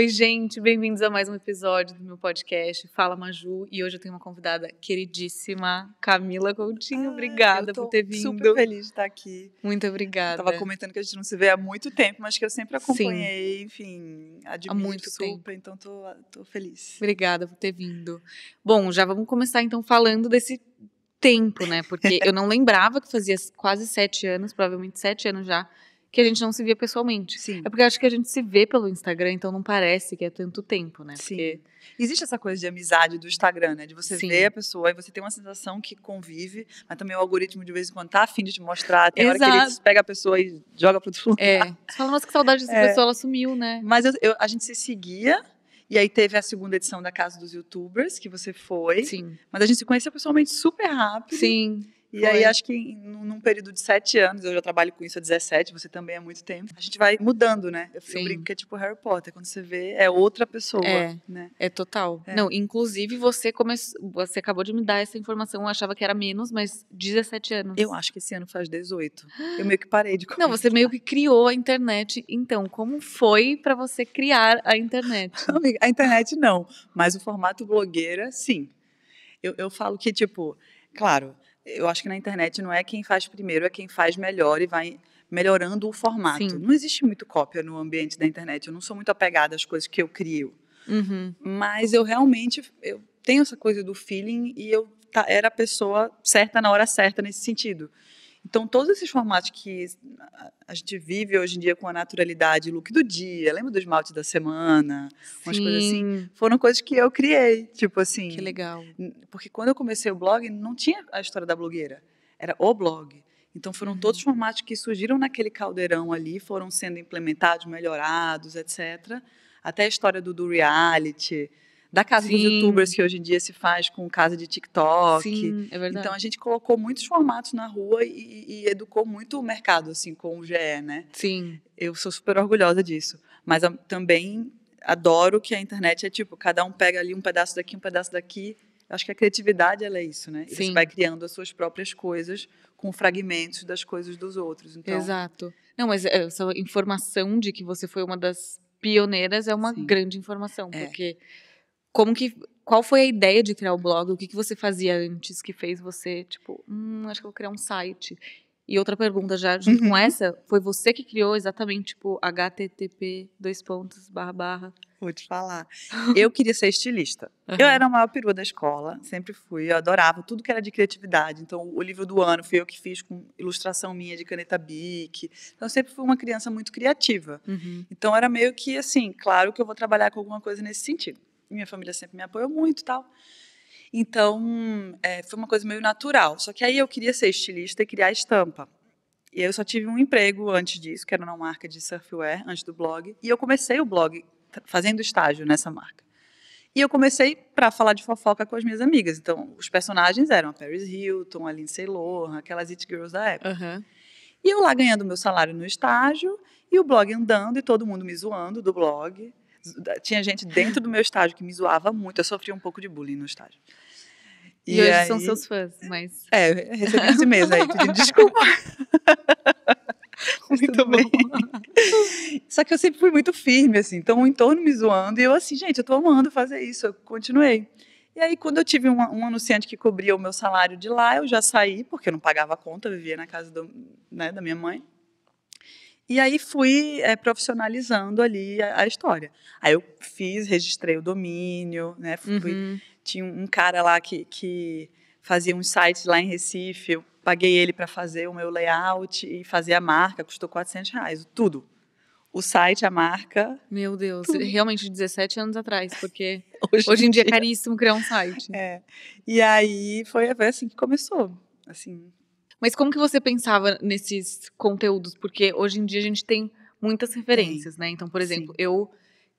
Oi, gente, bem-vindos a mais um episódio do meu podcast Fala Maju. E hoje eu tenho uma convidada queridíssima, Camila Coutinho. Ah, obrigada por ter vindo. Super feliz de estar aqui. Muito obrigada. Eu tava comentando que a gente não se vê há muito tempo, mas que eu sempre acompanhei, Sim. enfim, admiro há muito super, tempo. então tô, tô feliz. Obrigada por ter vindo. Bom, já vamos começar então falando desse tempo, né? Porque eu não lembrava que fazia quase sete anos, provavelmente sete anos já, que a gente não se via pessoalmente. Sim. É porque acho que a gente se vê pelo Instagram, então não parece que é tanto tempo, né? Sim. Porque... Existe essa coisa de amizade do Instagram, né? De você Sim. ver a pessoa e você tem uma sensação que convive, mas também o algoritmo de vez em quando tá afim de te mostrar. Tem Exato. hora que ele pega a pessoa e joga pro outro lugar. É. Você fala, nossa, que saudade dessa é. pessoa, ela sumiu, né? Mas eu, eu, a gente se seguia, e aí teve a segunda edição da Casa dos Youtubers, que você foi. Sim. Mas a gente se conheceu pessoalmente super rápido. Sim. E Foi. aí, acho que num período de sete anos, eu já trabalho com isso há 17, você também há muito tempo, a gente vai mudando, né? Eu Sim. brinco que é tipo Harry Potter, quando você vê, é outra pessoa, é, né? É total. É. Não, inclusive, você começou, você acabou de me dar essa informação, eu achava que era menos, mas 17 anos. Eu acho que esse ano faz 18. Eu meio que parei de começar. Não, você meio que criou a internet. Então, como foi para você criar a internet? Amiga, a internet não, mas o formato blogueira, sim. eu, eu falo que, tipo, claro eu acho que na internet não é quem faz primeiro, é quem faz melhor e vai melhorando o formato. Sim. Não existe muito cópia no ambiente da internet. Eu não sou muito apegada às coisas que eu crio. Uhum. Mas eu realmente eu tenho essa coisa do feeling e eu era a pessoa certa na hora certa nesse sentido. Então, todos esses formatos que a gente vive hoje em dia com a naturalidade, look do dia, lembra do esmalte da semana, Sim. umas coisas assim, foram coisas que eu criei, tipo assim. Que legal. Porque quando eu comecei o blog, não tinha a história da blogueira, era o blog. Então foram uhum. todos os formatos que surgiram naquele caldeirão ali, foram sendo implementados, melhorados, etc. Até a história do, do reality, da casa Sim. dos youtubers que hoje em dia se faz com casa de TikTok. Sim, é verdade. Então a gente colocou muitos formatos na rua e, e educou muito o mercado, assim, com o GE, né? Sim. Eu sou super orgulhosa disso. Mas ah, também adoro que a internet é tipo, cada um pega ali um pedaço daqui, um pedaço daqui. Acho que a criatividade ela é isso, né? E Sim. Você vai criando as suas próprias coisas com fragmentos das coisas dos outros. Então... Exato. Não, mas eh, essa informação de que você foi uma das pioneiras é uma Sim. grande informação, é. porque como que qual foi a ideia de criar o blog? O que, que você fazia antes que fez você, tipo, hum, acho que vou criar um site? E outra pergunta já junto uhum. com essa, foi você que criou exatamente, tipo, http, dois pontos, barra, barra? Vou te falar. Eu queria ser estilista. Uhum. Eu era a maior perua da escola, sempre fui, eu adorava tudo que era de criatividade. Então, o livro do ano foi eu que fiz com ilustração minha de caneta Bic. Então, eu sempre fui uma criança muito criativa. Uhum. Então, era meio que assim, claro que eu vou trabalhar com alguma coisa nesse sentido minha família sempre me apoiou muito tal. Então, é, foi uma coisa meio natural. Só que aí eu queria ser estilista e criar estampa. E eu só tive um emprego antes disso, que era numa marca de surfwear, antes do blog. E eu comecei o blog fazendo estágio nessa marca. E eu comecei para falar de fofoca com as minhas amigas. Então, os personagens eram a Paris Hilton, a Lindsay Lohan, aquelas It Girls da época. Uhum. E eu lá ganhando meu salário no estágio, e o blog andando, e todo mundo me zoando do blog. Tinha gente dentro do meu estágio que me zoava muito. Eu sofria um pouco de bullying no estágio. E, e hoje aí, são seus fãs, mas. É, recebi esse mês aí, pedindo desculpa. muito bem. Só que eu sempre fui muito firme, assim, então o entorno me zoando, e eu assim, gente, eu tô amando fazer isso, eu continuei. E aí, quando eu tive um, um anunciante que cobria o meu salário de lá, eu já saí, porque eu não pagava a conta, vivia na casa do, né, da minha mãe. E aí fui é, profissionalizando ali a, a, história. Aí eu fiz, registrei o domínio, né? Fui, uhum. Tinha um cara lá que, que fazia uns sites lá em Recife. Eu paguei ele para fazer o meu layout e fazer a marca. Custou 400 reais, tudo. O site, a marca. Meu Deus, tudo. realmente 17 anos atrás, porque hoje, hoje em dia, é dia é caríssimo criar um site. É. E aí foi, foi assim que começou. Assim, mas como que você pensava nesses conteúdos? Porque hoje em dia a gente tem muitas referências, Sim. né? Então, por exemplo, Sim. eu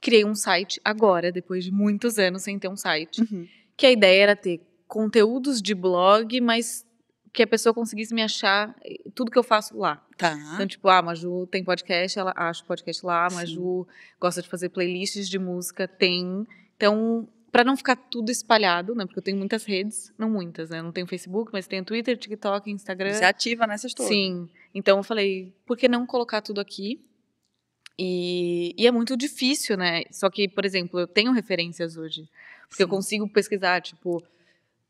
criei um site agora, depois de muitos anos sem ter um site, uhum. que a ideia era ter conteúdos de blog, mas que a pessoa conseguisse me achar eh, tudo que eu faço lá. Tá. Então, tipo, ah, Maju tem podcast, ela acha o podcast lá, Sim. Maju gosta de fazer playlists de música, tem. Então, para não ficar tudo espalhado, né? Porque eu tenho muitas redes, não muitas, né? não tenho Facebook, mas tenho Twitter, TikTok, Instagram. Você ativa nessas todas. Sim. Então eu falei, por que não colocar tudo aqui? E, e é muito difícil, né? Só que, por exemplo, eu tenho referências hoje. Porque Sim. eu consigo pesquisar, tipo,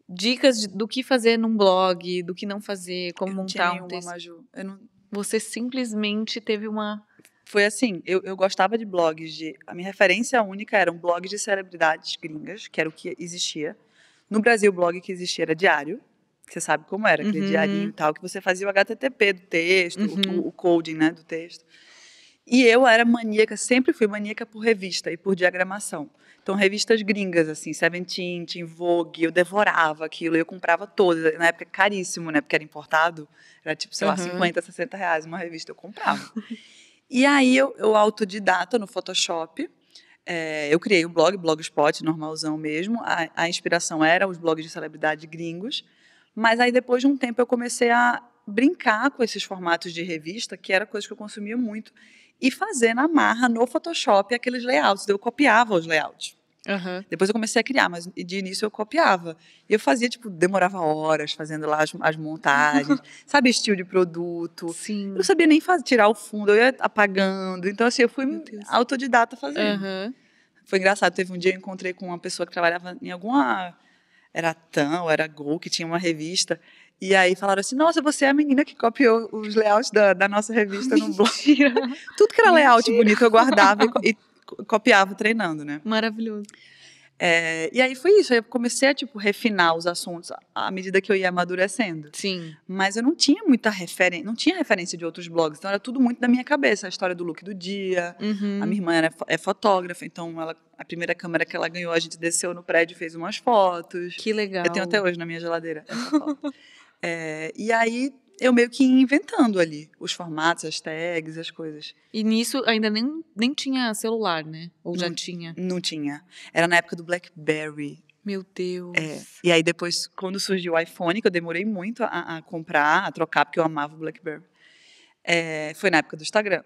dicas de, do que fazer num blog, do que não fazer, como eu montar tinha um texto. Maju. Eu não... Você simplesmente teve uma foi assim, eu, eu gostava de blogs de... A minha referência única era um blog de celebridades gringas, que era o que existia. No Brasil, o blog que existia era diário, que você sabe como era, aquele uhum. diarinho e tal, que você fazia o HTTP do texto, uhum. o, o coding né, do texto. E eu era maníaca, sempre fui maníaca por revista e por diagramação. Então, revistas gringas, assim, Seventeen, Teen Vogue, eu devorava aquilo, eu comprava todas. Na época, caríssimo, né? Porque era importado, era tipo, sei lá, uhum. 50, 60 reais uma revista, eu comprava. E aí eu, eu autodidata no Photoshop. É, eu criei o um blog, blogspot, normalzão mesmo. A, a, inspiração era os blogs de celebridade gringos. Mas aí depois de um tempo eu comecei a brincar com esses formatos de revista, que era coisa que eu consumia muito, e fazer na marra, no Photoshop, aqueles layouts. Eu copiava os layouts. Uhum. Depois eu comecei a criar, mas de início eu copiava. E eu fazia, tipo, demorava horas fazendo lá as, as montagens, sabe, estilo de produto. Sim. Eu não sabia nem fazer, tirar o fundo, eu ia apagando. Então, assim, eu fui autodidata fazendo. Uhum. Foi engraçado, teve um dia eu encontrei com uma pessoa que trabalhava em alguma. Era TAM, ou era Gol, que tinha uma revista. E aí falaram assim: nossa, você é a menina que copiou os layouts da, da nossa revista Mentira. no blog. Tudo que era layout bonito eu guardava e, e copiava treinando, né? Maravilhoso. É, e aí foi isso, eu comecei a, tipo, refinar os assuntos à medida que eu ia amadurecendo. Sim. Mas eu não tinha muita referência, não tinha referência de outros blogs, então era tudo muito na minha cabeça, a história do look do dia, uhum. a minha irmã era, é fotógrafa, então ela, a primeira câmera que ela ganhou, a gente desceu no prédio e fez umas fotos. Que legal. Eu tenho até hoje na minha geladeira essa é foto. é, e aí eu meio que inventando ali os formatos, as tags, as coisas. E nisso ainda nem, nem tinha celular, né? Ou já não, tinha? Não tinha. Era na época do Blackberry. Meu Deus. É. E aí depois, quando surgiu o iPhone, que eu demorei muito a, a comprar, a trocar, porque eu amava o Blackberry, é, foi na época do Instagram.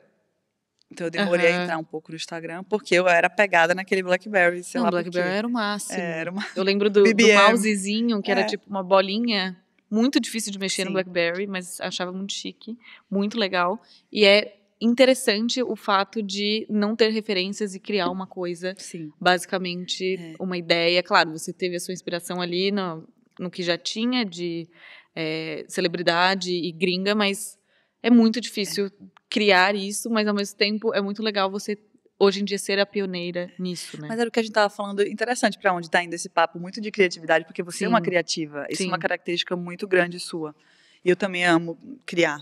Então eu demorei uhum. a entrar um pouco no Instagram, porque eu era pegada naquele Blackberry, sei não, lá. O Blackberry porque... era o máximo. É, era uma... Eu lembro do, do mousezinho, que era é. tipo uma bolinha muito difícil de mexer Sim. no BlackBerry, mas achava muito chique, muito legal. E é interessante o fato de não ter referências e criar uma coisa, Sim. basicamente é. uma ideia. Claro, você teve a sua inspiração ali no, no que já tinha de é, celebridade e gringa, mas é muito difícil é. criar isso, mas ao mesmo tempo é muito legal você hoje em dia ser a pioneira nisso, né? Mas era o que a gente estava falando, interessante para onde está indo esse papo, muito de criatividade, porque você Sim. é uma criativa, isso Sim. é uma característica muito grande sua. E eu também amo criar.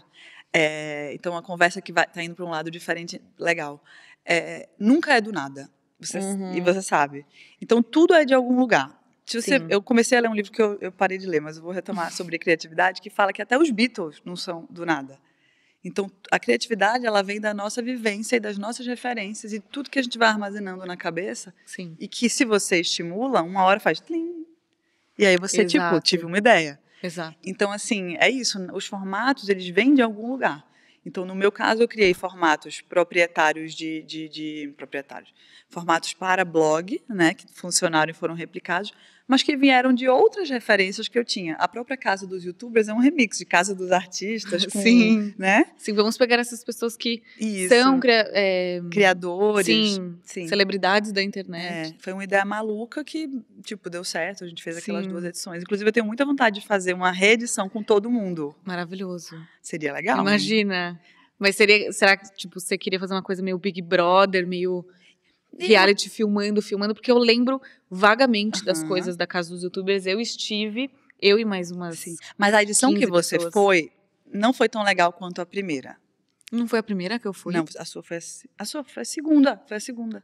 É, então, a conversa que está indo para um lado diferente, legal. É, nunca é do nada, você, uhum. e você sabe. Então, tudo é de algum lugar. Se você, eu comecei a ler um livro que eu, eu parei de ler, mas eu vou retomar sobre criatividade, que fala que até os Beatles não são do nada. Então, a criatividade ela vem da nossa vivência e das nossas referências e tudo que a gente vai armazenando na cabeça. Sim. E que se você estimula, uma hora faz tlim. E aí você tipo, Exato. tipo, tive uma ideia. Exato. Então, assim, é isso, os formatos eles vêm de algum lugar. Então, no meu caso, eu criei formatos proprietários de, de, de proprietários, formatos para blog, né, que funcionaram e foram replicados, mas que vieram de outras referências que eu tinha. A própria Casa dos Youtubers é um remix de Casa dos Artistas. Ah, com, sim. Né? Sim, vamos pegar essas pessoas que Isso. são cria é, criadores, sim, sim. celebridades da internet. É, foi uma ideia maluca que, tipo, deu certo. A gente fez sim. aquelas duas edições. Inclusive, eu tenho muita vontade de fazer uma reedição com todo mundo. Maravilhoso. Seria legal. Imagina. Mas seria, será que, tipo, você queria fazer uma coisa meio Big Brother, meio reality filmando, filmando, porque eu lembro vagamente uhum. das coisas da casa dos youtubers. Eu estive, eu e mais uma Mas a edição que você pessoas. foi não foi tão legal quanto a primeira. Não foi a primeira que eu fui? Não, a sua foi a, a sua foi a segunda, foi a segunda.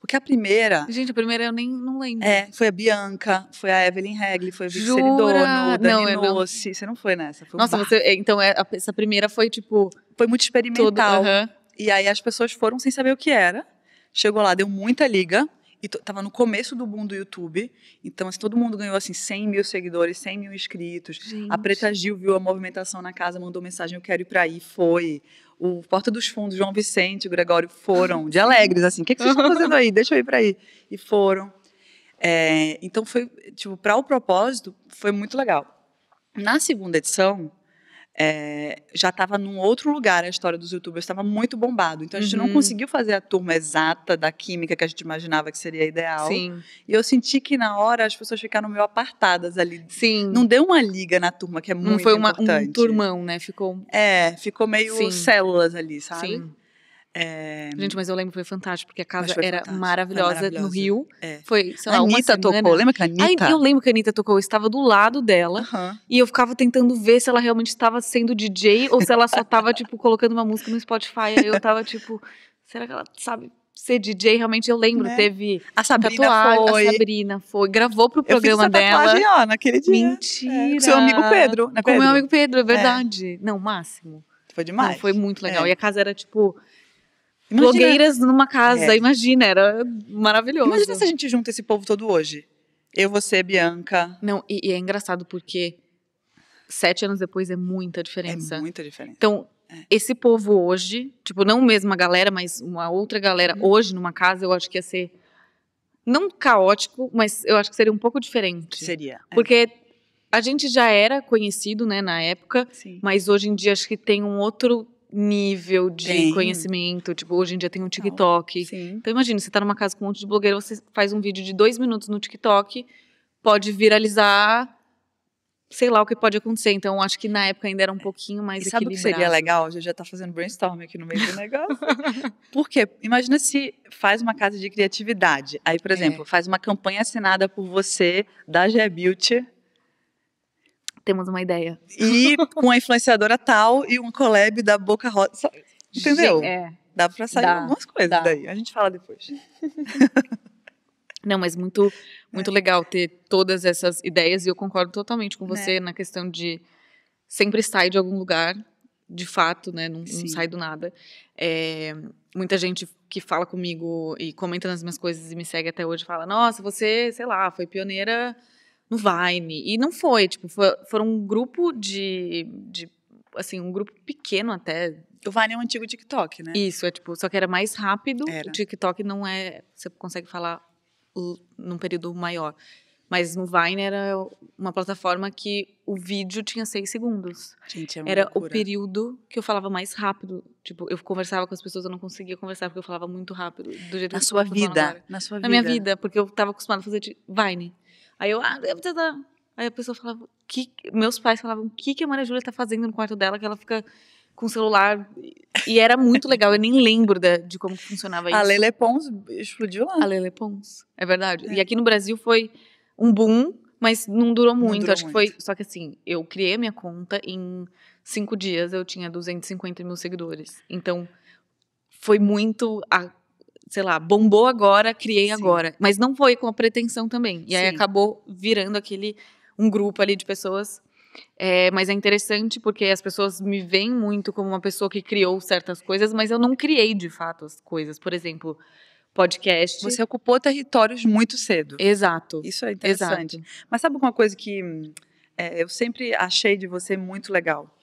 Porque a primeira. Gente, a primeira eu nem não lembro. É, foi a Bianca, foi a Evelyn Regli, foi a Vicky Dani não, Nossi. Não... Você não foi nessa. Foi Nossa, você, é, então é, essa primeira foi tipo. Foi muito experimental. uh -huh. E aí as pessoas foram sem saber o que era. Chegou lá, deu muita liga. E tava no começo do boom do YouTube. Então, assim, todo mundo ganhou, assim, 100 mil seguidores, 100 mil inscritos. Gente. A Preta Gil viu a movimentação na casa, mandou mensagem, eu quero ir pra aí, foi. O Porta dos Fundos, João Vicente, o Gregório, foram de alegres, assim, o que, que vocês estão fazendo aí? Deixa eu ir pra aí. E foram. É, então, foi, tipo, para o propósito, foi muito legal. Na segunda edição, é, já estava num outro lugar a história dos youtubers, estava muito bombado. Então a gente uhum. não conseguiu fazer a turma exata da química que a gente imaginava que seria ideal. Sim. E eu senti que na hora as pessoas ficaram meio apartadas ali. Sim. Não deu uma liga na turma, que é muito não foi uma, importante. um turmão, né? Ficou. É, ficou meio Sim. células ali, sabe? Sim. É... Gente, mas eu lembro, foi fantástico, porque a casa era maravilhosa, maravilhosa, no Rio. É. Foi, sei lá, a Anitta tocou, lembra que a Anitta? Aí, eu lembro que a Anitta tocou, eu estava do lado dela, uh -huh. e eu ficava tentando ver se ela realmente estava sendo DJ, ou se ela só estava, tipo, colocando uma música no Spotify, aí eu estava, tipo, será que ela sabe ser DJ, realmente eu lembro, né? teve a Sabrina tatuagem, foi. a Sabrina foi, gravou pro programa eu fiz tatuagem, dela. Ó, naquele dia. Mentira. É, com seu amigo Pedro, Pedro? Né, com meu amigo Pedro, é, é. verdade. É. Não, máximo. Foi demais. Não, foi muito legal. É. E a casa era tipo imagina, blogueiras numa casa, é. imagina, era maravilhoso. Imagina se a gente junta esse povo todo hoje. Eu, você, Bianca. Não, e, e é engraçado porque sete anos depois é muita diferença. É muita diferença. Então, é. esse povo hoje, tipo, não mesma galera, mas uma outra galera hum. hoje numa casa, eu acho que ia ser não caótico, mas eu acho que seria um pouco diferente. Seria. É. Porque a gente já era conhecido, né, na época, Sim. mas hoje em dia acho que tem um outro nível de tem. conhecimento. Tipo, hoje em dia tem um TikTok. então, imagina, você tá numa casa com um monte de blogueiro, você faz um vídeo de dois minutos no TikTok, pode viralizar. Sei lá o que pode acontecer. Então, acho que na época ainda era um pouquinho mais e sabe equilibrado. Sabe o que seria legal? A já tá fazendo brainstorming aqui no meio do negócio. Porque imagina se faz uma casa de criatividade. Aí, por é. exemplo, é. faz uma campanha assinada por você da GBuilt temos uma ideia. E uma influenciadora tal e um collab da Boca Rosa. Entendeu? É. Dá pra sair dá, algumas coisas dá. daí. A gente fala depois. Não, mas muito, muito é. legal ter todas essas ideias e eu concordo totalmente com né. você é. na questão de sempre sair de algum lugar, de fato, né? Não, não sai do nada. É, muita gente que fala comigo e comenta nas minhas coisas e me segue até hoje fala: Nossa, você, sei lá, foi pioneira no Vine. E não foi, tipo, foi, foram um grupo de, de. Assim, um grupo pequeno até, o Vine é um antigo TikTok, né? Isso, é tipo, só que era mais rápido. Era. O TikTok não é. Você consegue falar num período maior. Mas no Vine era uma plataforma que o vídeo tinha seis segundos. Gente, é uma Era loucura. o período que eu falava mais rápido. Tipo, eu conversava com as pessoas, eu não conseguia conversar porque eu falava muito rápido. Do jeito na que sua vida. Na sua vida. Na minha vida, porque eu estava acostumada a fazer Vine. Aí eu, ah, Aí a pessoa falava, que... meus pais falavam, o que, que a Maria Júlia tá fazendo no quarto dela, que ela fica com o celular. E era muito legal, eu nem lembro de, de como funcionava isso. A Lele Pons explodiu lá. A Lele Pons, é verdade. É. E aqui no Brasil foi um boom, mas não durou muito. Não durou acho muito. que foi. Só que assim, eu criei minha conta, em cinco dias eu tinha 250 mil seguidores. Então, foi muito. A sei lá, bombou agora, criei Sim. agora. Mas não foi com a pretensão também. E Sim. aí acabou virando aquele um grupo ali de pessoas. É, mas é interessante porque as pessoas me veem muito como uma pessoa que criou certas coisas, mas eu não criei de fato as coisas. Por exemplo, podcast. Você ocupou territórios muito cedo. Exato. Isso é interessante. Exato. Mas sabe uma coisa que é, eu sempre achei de você muito legal?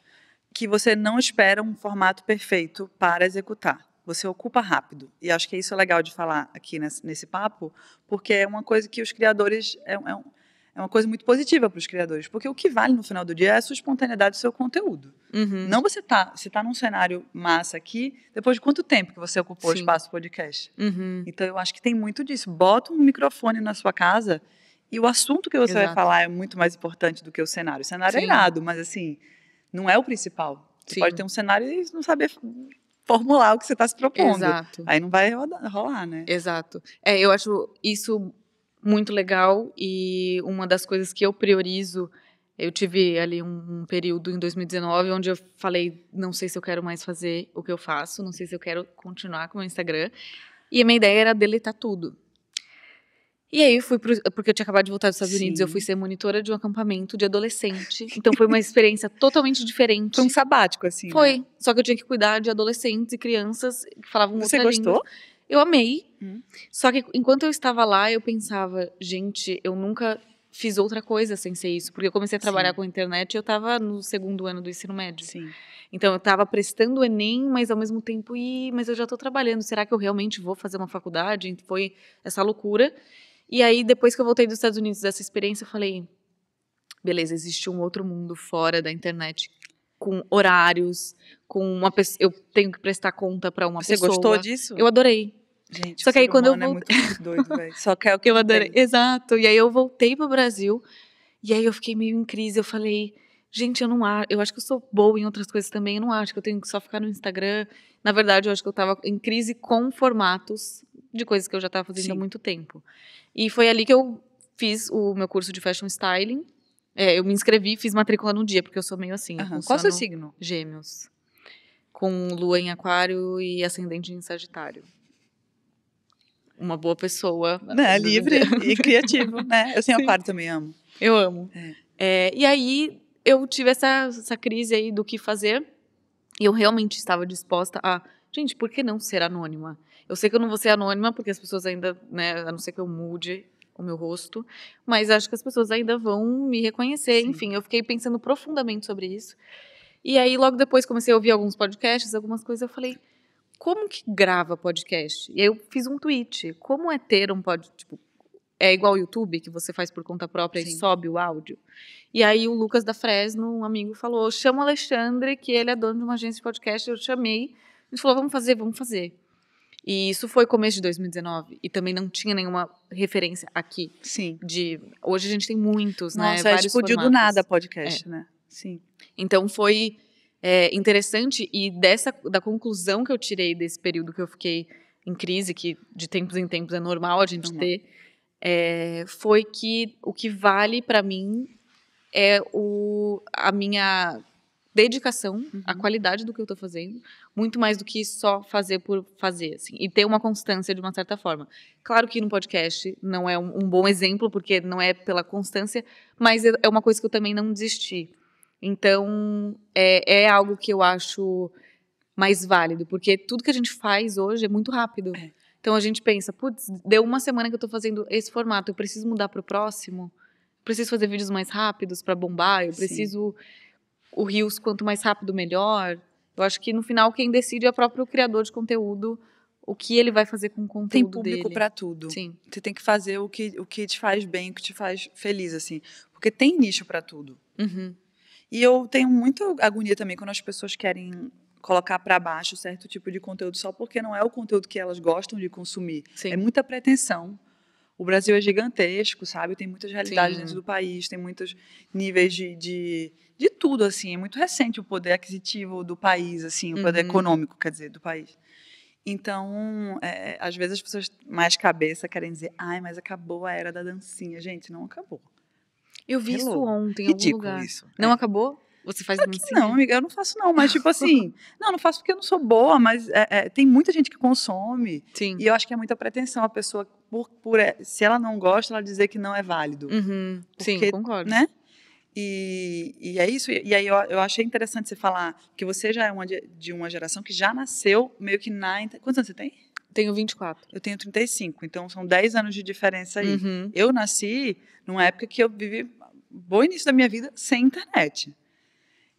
Que você não espera um formato perfeito para executar você ocupa rápido. E acho que isso é legal de falar aqui nesse, nesse papo, porque é uma coisa que os criadores. É, é, um, é uma coisa muito positiva para os criadores, porque o que vale no final do dia é a sua espontaneidade do seu conteúdo. Uhum. Não você está você tá num cenário massa aqui, depois de quanto tempo que você ocupou Sim. o espaço podcast. Uhum. Então eu acho que tem muito disso. Bota um microfone na sua casa e o assunto que você Exato. vai falar é muito mais importante do que o cenário. O cenário é Sim. é irado, mas assim, não é o principal. Você Sim. pode ter um cenário e não saber formular o que você está se propondo. Exato. Aí não vai rolar, né? Exato. É, eu acho isso muito legal e uma das coisas que eu priorizo. Eu tive ali um, período em 2019 onde eu falei, não sei se eu quero mais fazer o que eu faço, não sei se eu quero continuar com o Instagram. E a minha ideia era deletar tudo. E aí fui pro, porque eu tinha acabado de voltar dos Estados Sim. Unidos, eu fui ser monitora de um acampamento de adolescente. Então foi uma experiência totalmente diferente. Foi um sabático assim. Né? Foi, né? só que eu tinha que cuidar de adolescentes e crianças que falavam Você gostou? Língua. Eu amei. Hum. Só que enquanto eu estava lá, eu pensava, gente, eu nunca fiz outra coisa sem ser isso, porque eu comecei a trabalhar Sim. com a internet, e eu estava no segundo ano do ensino médio. Sim. Então eu estava prestando o ENEM, mas ao mesmo tempo, e mas eu já estou trabalhando, será que eu realmente vou fazer uma faculdade? Foi essa loucura. E aí, depois que eu voltei dos Estados Unidos dessa experiência, eu falei: beleza, existe um outro mundo fora da internet com horários, com uma pessoa, eu tenho que prestar conta para uma Você pessoa. Você gostou disso? Eu adorei. Gente, só que aí quando eu voltei, é muito doido, velho. Só que é o que eu adorei. Exato. E aí eu voltei para o Brasil e aí eu fiquei meio em crise, eu falei, gente, eu não acho, eu acho que eu sou boa em outras coisas também, eu não acho que eu tenho que só ficar no Instagram. Na verdade, eu acho que eu estava em crise com formatos de coisas que eu já estava fazendo Sim. há muito tempo. E foi ali que eu fiz o meu curso de fashion styling. É, eu me inscrevi, fiz matrícula no dia, porque eu sou meio assim. Uhum. Qual seu signo? Gêmeos. Com lua em aquário e ascendente em sagitário. Uma boa pessoa. Né, livre e criativo, né? Eu sem aquário também amo. Eu amo. É. É, e aí eu tive essa, essa crise aí do que fazer. E eu realmente estava disposta a Gente, por que não ser anônima? Eu sei que eu não vou ser anônima, porque as pessoas ainda, né, a não ser que eu mude o meu rosto, mas acho que as pessoas ainda vão me reconhecer. Sim. Enfim, eu fiquei pensando profundamente sobre isso. E aí, logo depois, comecei a ouvir alguns podcasts, algumas coisas, eu falei, como que grava podcast? E aí eu fiz um tweet, como é ter um podcast, tipo, é igual ao YouTube, que você faz por conta própria Sim. e sobe o áudio. E aí o Lucas da Fresno, um amigo, falou, chama o Alexandre, que ele é dono de uma agência de podcast, eu chamei, a gente falou, vamos fazer, vamos fazer. E isso foi começo de 2019 e também não tinha nenhuma referência aqui. Sim. De hoje a gente tem muitos, Nossa, né? Nossa, é tipo, explodiu do nada podcast, é. né? Sim. Então foi é, interessante e dessa da conclusão que eu tirei desse período que eu fiquei em crise, que de tempos em tempos é normal a gente uhum. ter, é, foi que o que vale para mim é o, a minha dedicação uhum. à qualidade do que eu estou fazendo, muito mais do que só fazer por fazer, assim, e ter uma constância de uma certa forma. Claro que no podcast não é um, um bom exemplo, porque não é pela constância, mas é, é uma coisa que eu também não desisti. Então, é, é algo que eu acho mais válido, porque tudo que a gente faz hoje é muito rápido. É. Então a gente pensa, putz, deu uma semana que eu estou fazendo esse formato, eu preciso mudar para o próximo, preciso fazer vídeos mais rápidos para bombar, eu preciso. Sim o Rios quanto mais rápido melhor. Eu acho que no final quem decide é o próprio criador de conteúdo o que ele vai fazer com o conteúdo dele. Tem público para tudo. Sim. Você tem que fazer o que, o que te faz bem, o que te faz feliz, assim. Porque tem nicho para tudo. Uhum. E eu tenho muita agonia também quando as pessoas querem colocar para baixo certo tipo de conteúdo só porque não é o conteúdo que elas gostam de consumir. Sim. É muita pretensão o Brasil é gigantesco, sabe? Tem muitas realidades Sim. dentro do país, tem muitos níveis de, de, de, tudo, assim. É muito recente o poder aquisitivo do país, assim, o poder uhum. econômico, quer dizer, do país. Então, é, às vezes as pessoas mais cabeça querem dizer, ai, mas acabou a era da dancinha. Gente, não acabou. Eu vi Hello. isso ontem em Ridículo algum lugar. Isso, é. não acabou? Você faz claro dancinha? Não, amiga, eu não faço não, mas tipo assim, não, não faço porque eu não sou boa, mas é, é, tem muita gente que consome. Sim. E eu acho que é muita pretensão a pessoa por, por, eh, se ela não gosta, ela dizer que não é válido. Uhum. Porque, Sim, concordo. Né? E, e é isso. E aí eu, eu achei interessante você falar que você já é uma de, de, uma geração que já nasceu meio que na. Quantos anos você tem? Tenho 24. Eu tenho 35, então são 10 anos de diferença aí. Uhum. Eu nasci numa época que eu vivi bom início da minha vida sem internet.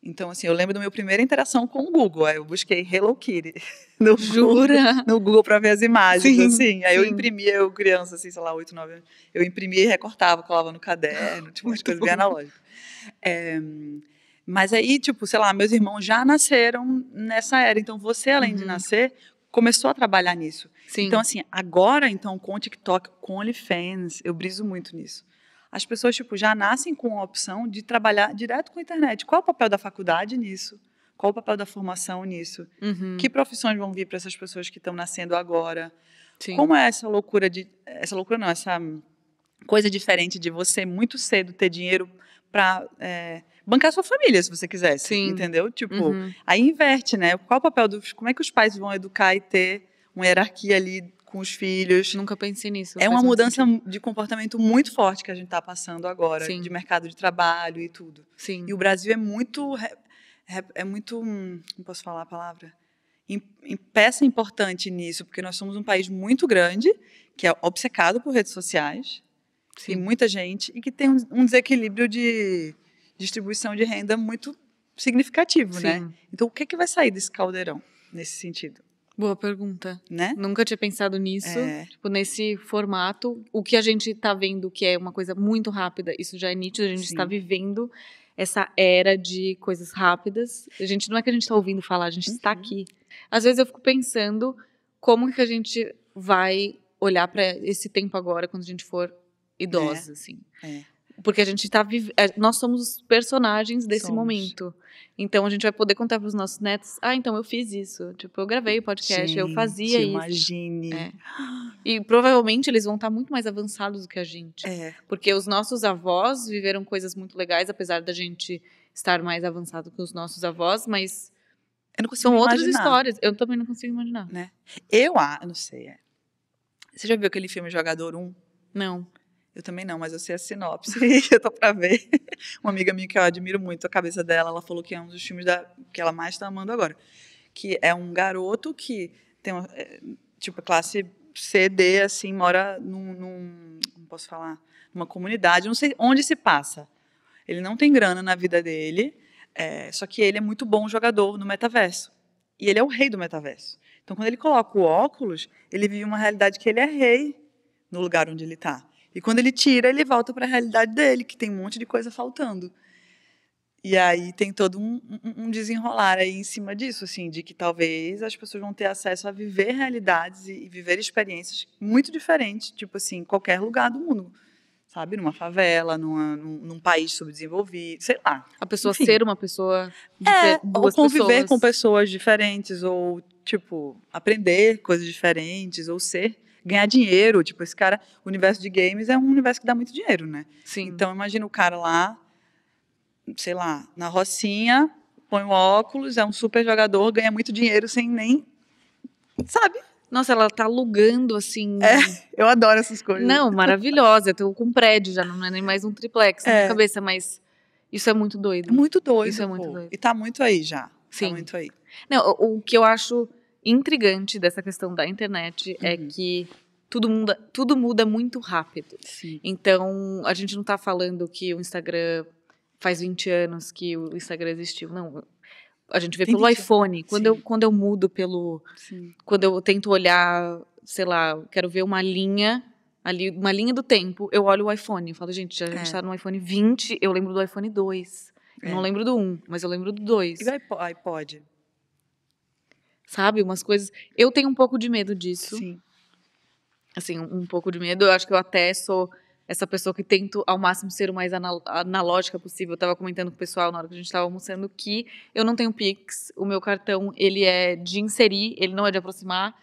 Então, assim, eu lembro da minha primeira interação com o Google. Aí eu busquei Hello Kitty. No Jura? Google, no Google para ver as imagens, sim, assim. Aí sim. eu imprimia, eu criança, assim, sei lá, 8, 9 anos. Eu imprimia e recortava, colava no caderno, tipo, umas coisas bem analógicas. É, mas aí, tipo, sei lá, meus irmãos já nasceram nessa era. Então, você, além uhum. de nascer, começou a trabalhar nisso. Sim. Então, assim, agora, então, com o TikTok, com OnlyFans, eu briso muito nisso. As pessoas tipo já nascem com a opção de trabalhar direto com a internet. Qual é o papel da faculdade nisso? Qual é o papel da formação nisso? Uhum. Que profissões vão vir para essas pessoas que estão nascendo agora? Sim. Como é essa loucura de essa loucura não essa coisa diferente de você muito cedo ter dinheiro para é, bancar sua família, se você quisesse, entendeu? Tipo, uhum. aí inverte, né? Qual é o papel dos, como é que os pais vão educar e ter uma hierarquia ali com os filhos. Nunca pensei nisso. É uma mudança sentido. de comportamento muito forte que a gente está passando agora, Sim. de mercado de trabalho e tudo. Sim. E o Brasil é muito. É muito. Não hum, posso falar a palavra? Peça importante nisso, porque nós somos um país muito grande, que é obcecado por redes sociais, Sim. muita gente, e que tem um desequilíbrio de distribuição de renda muito significativo, né? Sim. né? Então, o que, é que vai sair desse caldeirão nesse sentido? Boa pergunta. Né? Nunca tinha pensado nisso. É. Tipo, nesse formato, o que a gente está vendo que é uma coisa muito rápida, isso já é nítido, a gente está vivendo essa era de coisas rápidas. A gente não é que a gente está ouvindo falar, a gente tá uhum. está aqui. Às vezes eu fico pensando como que a gente vai olhar para esse tempo agora quando a gente for idosa, é. assim. É. Porque a gente está vivendo. É, nós somos personagens desse somos. momento. Então a gente vai poder contar para os nossos netos: ah, então eu fiz isso. Tipo, eu gravei o podcast, gente, eu fazia imagine. isso. Imagine. É. E provavelmente eles vão estar tá muito mais avançados do que a gente. É. Porque os nossos avós viveram coisas muito legais, apesar da gente estar mais avançado que os nossos avós, mas. Eu não consigo São imaginar. outras histórias. Eu também não consigo imaginar. Né? Eu, ah, não sei. É. Você já viu aquele filme Jogador 1? Não. Eu também não, mas eu sei a sinopse e eu tô para ver. Uma amiga minha que eu admiro muito, a cabeça dela, ela falou que é um dos filmes da, que ela mais está amando agora. Que é um garoto que tem uma, é, tipo, classe C, D, assim, mora num, num não posso falar, numa comunidade, não sei onde se passa. Ele não tem grana na vida dele, é, só que ele é muito bom jogador no metaverso. E ele é o rei do metaverso. Então, quando ele coloca o óculos, ele vive uma realidade que ele é rei no lugar onde ele está. E quando ele tira, ele volta para a realidade dele, que tem um monte de coisa faltando. E aí tem todo um, um, desenrolar aí em cima disso, assim, de que talvez as pessoas vão ter acesso a viver realidades e, viver experiências muito diferentes, tipo assim, em qualquer lugar do mundo. Sabe, numa favela, numa, num, país subdesenvolvido, sei lá. A pessoa Enfim. ser uma pessoa. É, ou conviver pessoas. com pessoas diferentes, ou, tipo, aprender coisas diferentes, ou ser ganhar dinheiro. Tipo, esse cara, o universo de games é um universo que dá muito dinheiro, né? Sim. Então, imagina o cara lá, sei lá, na Rocinha, põe o óculos, é um super jogador, ganha muito dinheiro sem nem. Sabe? Nossa, ela tá alugando, assim. É, eu adoro essas coisas. Não, maravilhosa. Eu tô com um prédio já, não é nem mais um triplex é. na minha é. cabeça, mas isso é muito doido. Muito doido. Isso pô. é muito doido. E tá muito aí já. Tá Sim. Tá muito aí. Não, o, o que eu acho intrigante dessa questão da internet é uhum. é que tudo muda, tudo muda muito rápido. Sim. Então, a gente não está falando que o Instagram faz 20 anos que o Instagram existiu. Não, a gente vê Tem pelo iPhone. Quando eu, quando eu mudo pelo. Sim. Quando eu tento olhar, sei lá, quero ver uma linha. Ali, uma linha do tempo, eu olho o iPhone. Eu falo, gente, já, a gente está é. no iPhone 20, eu lembro do iPhone 2. É. Eu não é. lembro do 1, mas eu lembro do 2. E o iPod? sabe? Umas coisas. Eu tenho um pouco de medo disso. Sim. Assim, um, um pouco de medo. Eu acho que eu até sou essa pessoa que tento ao máximo ser o mais anal analógica possível. Eu tava comentando com o pessoal na hora que a gente tava almoçando que eu não tenho Pix, o meu cartão ele é de inserir, ele não é de aproximar.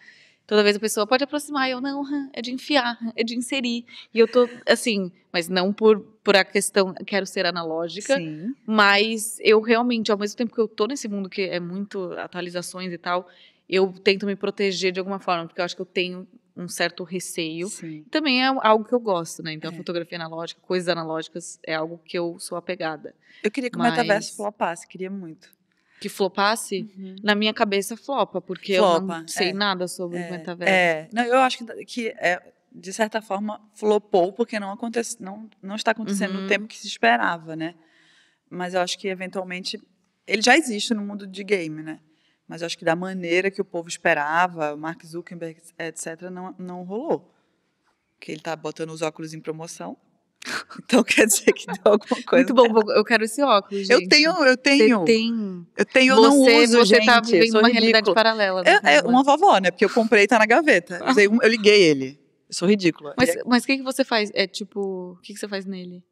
Toda vez a pessoa pode aproximar, eu não, é de enfiar, é de inserir. E eu tô assim, mas não por, por a questão, quero ser analógica, Sim. mas eu realmente, ao mesmo tempo que eu tô nesse mundo que é muito atualizações e tal, eu tento me proteger de alguma forma, porque eu acho que eu tenho um certo receio. Sim. Também é algo que eu gosto, né? Então, é. fotografia analógica, coisas analógicas é algo que eu sou apegada. Eu queria que Mas... o metaverso flopasse, queria muito que flopasse, uhum. na minha cabeça flopa, porque flopa, eu não sei é, nada sobre é, o metaverso. É. Não, eu acho que, tá, que é, de certa forma flopou porque não acontece, não, não está acontecendo uhum. no tempo que se esperava, né? Mas eu acho que eventualmente ele já existe no mundo de game, né? Mas eu acho que da maneira que o povo esperava, Mark Zuckerberg, etc, não não rolou. que ele está botando os óculos em promoção Então quer dizer que deu alguma coisa. Muito bom, eu quero esse óculos. Gente. Eu tenho, eu tenho. Você tem. Eu tenho, eu não você, uso, você tá gente. Você tá vivendo uma ridículo. realidade paralela. É, né, é uma vovó, né? Porque eu comprei e tá na gaveta. Ah. Eu, eu liguei ele. Eu sou ridícula. Mas o é... que, que você faz? É tipo, o que, que você faz nele?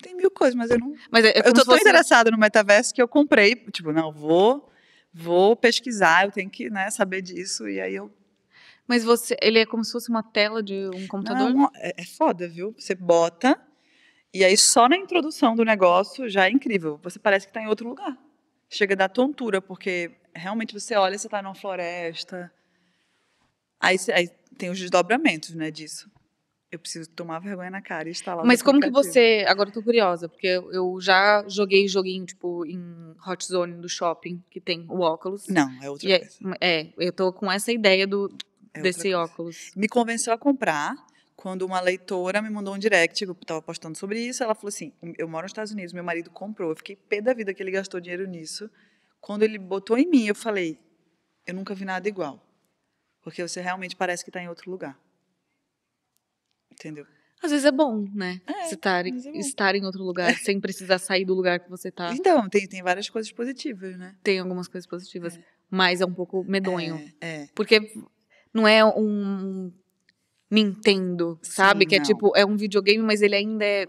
Tem mil coisas, mas eu não. Mas é, é eu tô tão você... interessada no metaverso que eu comprei. Tipo, não, vou, vou pesquisar, eu tenho que né, saber disso. E aí eu mas você, ele é como se fosse uma tela de um computador? Não, é, é foda, viu? Você bota e aí só na introdução do negócio já é incrível. Você parece que está em outro lugar. Chega a dar tontura, porque realmente você olha, você está numa floresta. Aí, aí tem os desdobramentos, né, disso eu preciso tomar vergonha na cara e estar lá. Mas como que você. Agora eu tô curiosa, porque eu já joguei joguinho, tipo, em hot zone do shopping, que tem o óculos. Não, é outra e é, coisa. É, é, eu tô com essa ideia do é desse óculos. Me convenceu a comprar quando uma leitora me mandou um direct, eu tipo, estava postando sobre isso, ela falou assim, eu moro nos Estados Unidos, meu marido comprou, eu fiquei pé da vida que ele gastou dinheiro nisso. Quando ele botou em mim, eu falei, eu nunca vi nada igual, porque você realmente parece que está em outro lugar. Entendeu? Às vezes é bom, né? É, tá estar, é bom. estar em outro lugar, sem precisar sair do lugar que você está. Então, tem, tem várias coisas positivas, né? Tem algumas coisas positivas, é. mas é um pouco medonho. É, é. Porque não é um Nintendo, sabe? Sim, que é, não. é tipo, é um videogame, mas ele ainda é,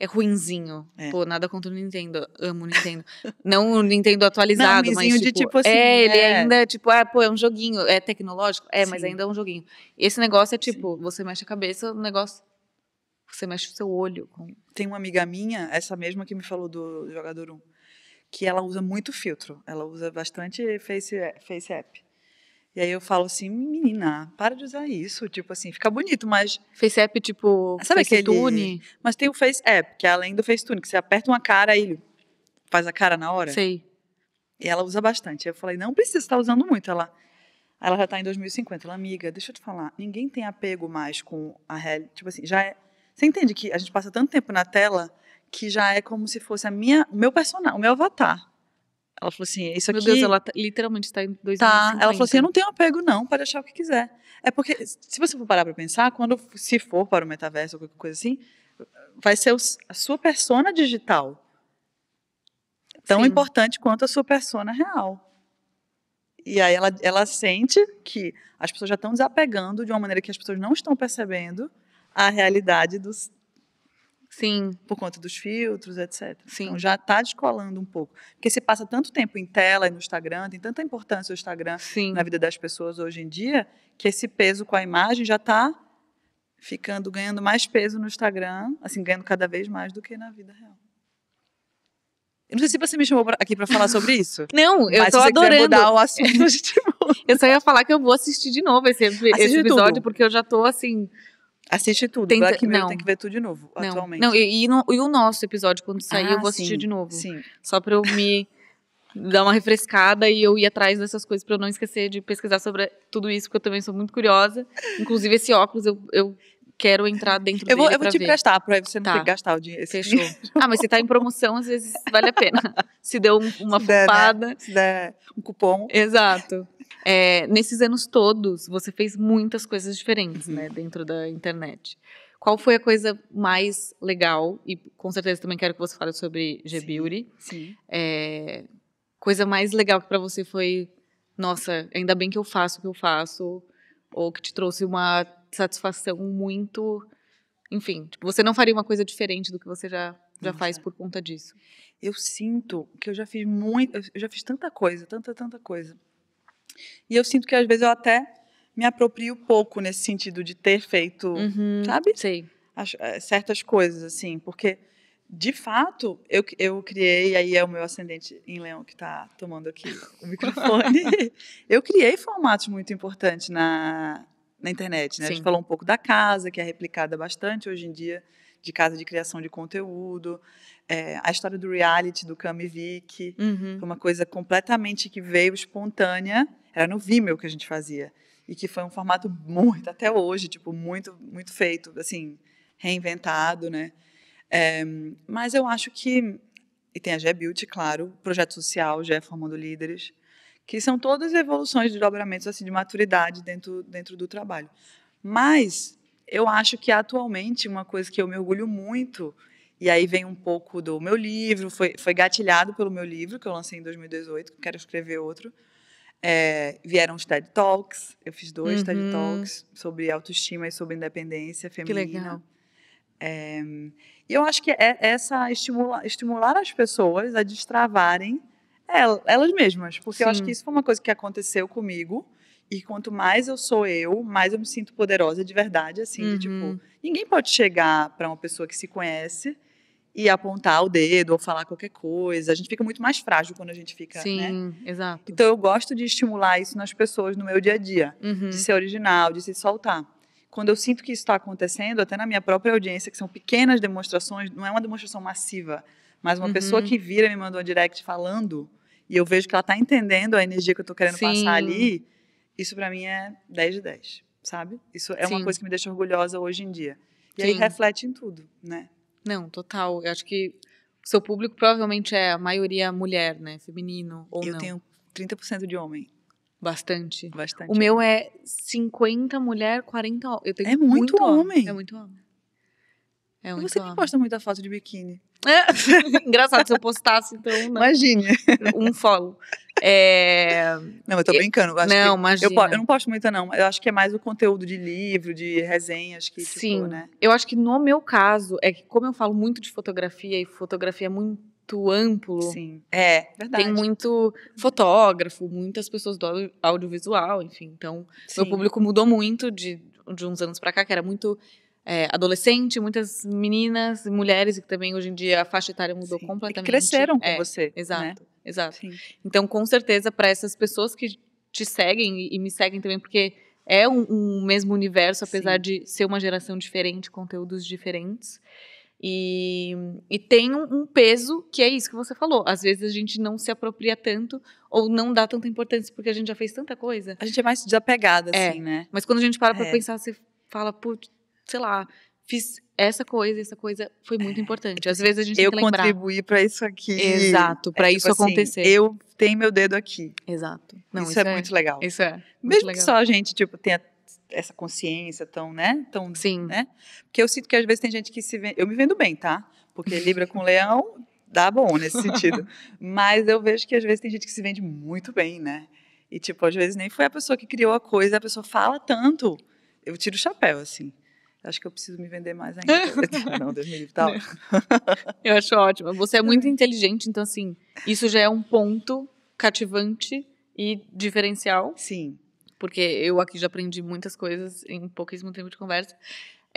é ruinzinho. É. Pô, nada contra o Nintendo. Amo o Nintendo. não o Nintendo atualizado, não, mas. Tipo, de tipo assim, é, ele é. ainda é tipo, ah, pô, é um joguinho. É tecnológico? É, Sim. mas ainda é um joguinho. Esse negócio é tipo, Sim. você mexe a cabeça, o negócio. Você mexe o seu olho. Com... Tem uma amiga minha, essa mesma que me falou do jogador 1, que ela usa muito filtro. Ela usa bastante Face, face App. E aí eu falo assim, menina, para de usar isso. Tipo assim, fica bonito, mas. Face app, tipo. Ah, sabe FaceTune? Aquele... Mas tem o Face App, que é além do FaceTune, que você aperta uma cara e ele faz a cara na hora. Sei. E ela usa bastante. Eu falei, não precisa estar tá usando muito. Ela, ela já está em 2050. Ela, amiga, deixa eu te falar, ninguém tem apego mais com a realidade. Tipo assim, já é. Você entende que a gente passa tanto tempo na tela que já é como se fosse a minha, o meu personagem, o meu avatar. Ela falou assim, isso aqui... Meu Deus, ela tá, literalmente está em 2050. Tá, ela falou assim, eu não tenho apego não, pode achar o que quiser. É porque, se você for parar para pensar, quando se for para o metaverso ou qualquer coisa assim, vai ser a sua persona digital. Tão Sim. importante quanto a sua persona real. E aí ela, ela sente que as pessoas já estão desapegando de uma maneira que as pessoas não estão percebendo a realidade dos, Sim. Por conta dos filtros, etc. Sim. Então já está descolando um pouco. Porque se passa tanto tempo em tela e no Instagram, tem tanta importância o Instagram Sim. na vida das pessoas hoje em dia, que esse peso com a imagem já está ficando, ganhando mais peso no Instagram, assim, ganhando cada vez mais do que na vida real. Eu não sei se você me chamou aqui para falar sobre isso. Não, eu mas tô se você adorando. mudar o assunto, a gente muda. Eu só ia falar que eu vou assistir de novo esse, esse episódio, tudo. porque eu já tô assim Assiste tudo. Tenta, Black Mirror não. tem que ver tudo de novo, não. atualmente. Não, e, e, no, e, o nosso episódio, quando sair, ah, eu vou assistir sim, de novo. Sim. Só pra eu me dar uma refrescada e eu ir atrás dessas coisas pra eu não esquecer de pesquisar sobre tudo isso, porque eu também sou muito curiosa. Inclusive, esse óculos eu. eu Quero entrar dentro eu vou, dele Eu vou te gastar, para pra você não tá. ter que gastar o dinheiro. Fechou. Dinheiro. Ah, mas se tá em promoção, às vezes vale a pena. Se deu uma se Der, né? Se der um cupom. Exato. É, nesses anos todos, você fez muitas coisas diferentes, uhum. né, dentro da internet. Qual foi a coisa mais legal? E com certeza também quero que você fale sobre G-Beauty. Sim. sim. É, coisa mais legal que para você foi, nossa, ainda bem que eu faço o que eu faço, ou que te trouxe uma satisfação muito. Enfim, tipo, você não faria uma coisa diferente do que você já, já faz por conta disso? Eu sinto que eu já fiz muito, eu já fiz tanta coisa, tanta, tanta coisa e eu sinto que às vezes eu até me aproprio pouco nesse sentido de ter feito, uhum, sabe? As, eh, certas coisas, assim, porque de fato, eu, eu criei, aí é o meu ascendente em leão que está tomando aqui o microfone. eu criei formatos muito importantes na, na internet, né? Sim. A gente falou um pouco da casa, que é replicada bastante hoje em dia, de casa de criação de conteúdo. É, a história do reality do Cami Vick, uhum. foi uma coisa completamente que veio espontânea era no Vimeo que a gente fazia. E que foi um formato muito, até hoje, tipo, muito, muito feito, assim, reinventado, né? É, mas eu acho que. E tem a GEBuild, claro, projeto social, GE Formando Líderes, que são todas evoluções de dobramentos assim, de maturidade dentro, dentro do trabalho. Mas eu acho que atualmente uma coisa que eu me orgulho muito, e aí vem um pouco do meu livro, foi, foi gatilhado pelo meu livro, que eu lancei em 2018, quero escrever outro, é, vieram os TED Talks, eu fiz dois uhum. TED Talks sobre autoestima e sobre independência feminina. Que legal. É, e eu acho que é, é essa estimula, estimular as pessoas a destravarem elas mesmas, porque Sim. eu acho que isso foi uma coisa que aconteceu comigo. E quanto mais eu sou eu, mais eu me sinto poderosa de verdade, assim, uhum. de, tipo, uhum. ninguém pode chegar para uma pessoa que se conhece e apontar o dedo ou falar qualquer coisa. A gente fica muito mais frágil quando a gente fica, né? Sim, né? exato. Então eu gosto de estimular isso nas pessoas no meu dia a dia, uhum. de ser original, de se soltar. Quando eu sinto que isso está acontecendo, até na minha própria audiência, que são pequenas demonstrações, não é uma demonstração massiva, mas uma uhum. pessoa que vira me mandou um direct falando e eu vejo que ela está entendendo a energia que eu estou querendo Sim. passar ali, isso para mim é 10 de 10, sabe? Isso é Sim. uma coisa que me deixa orgulhosa hoje em dia. E Sim. aí reflete em tudo, né? Não, total. Eu acho que seu público provavelmente é a maioria mulher, né? Feminino ou eu não. Eu tenho 30% de homem. Bastante. Bastante. O meu é 50 mulher, 40 homens. Eu tenho é muito, muito homem. homem. É muito homem. É e você nem posta muita foto de biquíni. É. Engraçado, se eu postasse, então. Não. Né? Imagine. Um follow. É... Não, eu tô brincando. Eu não, imagina. Eu, eu, não posto muita, não. Eu acho que é mais o conteúdo de livro, de resenhas que. Tipo, Sim. né? Eu acho que no meu caso, é que como eu falo muito de fotografia, e fotografia é muito amplo. Sim. É, verdade. Tem muito uhum. fotógrafo, muitas pessoas do audiovisual, enfim. Então, Sim. meu público mudou muito de, de uns anos para cá, que era muito é, adolescente, muitas meninas, mulheres, e que também hoje em dia a faixa etária mudou Sim. completamente. E cresceram com é, você. Né? Exato, né? exato. Sim. Então, com certeza, para essas pessoas que te seguem e me seguem também, porque é um, um mesmo universo, apesar Sim. de ser uma geração diferente, conteúdos diferentes. E, e tem um, um peso que é isso que você falou. Às vezes a gente não se apropria tanto ou não dá tanta importância porque a gente já fez tanta coisa. A gente é mais desapegada, é, assim, né? Mas quando a gente para é. pensar, você fala, putz, sei lá, fiz essa coisa, essa coisa foi muito importante. Às vezes a gente eu tem que lembrar. contribuí para isso aqui. Exato, para é, tipo isso assim, acontecer. eu tenho meu dedo aqui. Exato. Não, isso, isso é, é, muito legal. Isso é. Mesmo legal. que só a gente tipo tenha essa consciência tão, né? Tão, Sim. Né? Porque eu sinto que às vezes tem gente que se vende, eu me vendo bem, tá? Porque Libra com Leão dá bom nesse sentido. Mas eu vejo que às vezes tem gente que se vende muito bem, né? E tipo, às vezes nem foi a pessoa que criou a coisa, a pessoa fala tanto. Eu tiro o chapéu assim. Acho que eu preciso me vender mais ainda. não, Deus me livre, tá Eu acho ótimo. Você é muito inteligente, então, assim, isso já é um ponto cativante e diferencial. Sim. Porque eu aqui já aprendi muitas coisas em pouquíssimo tempo de conversa.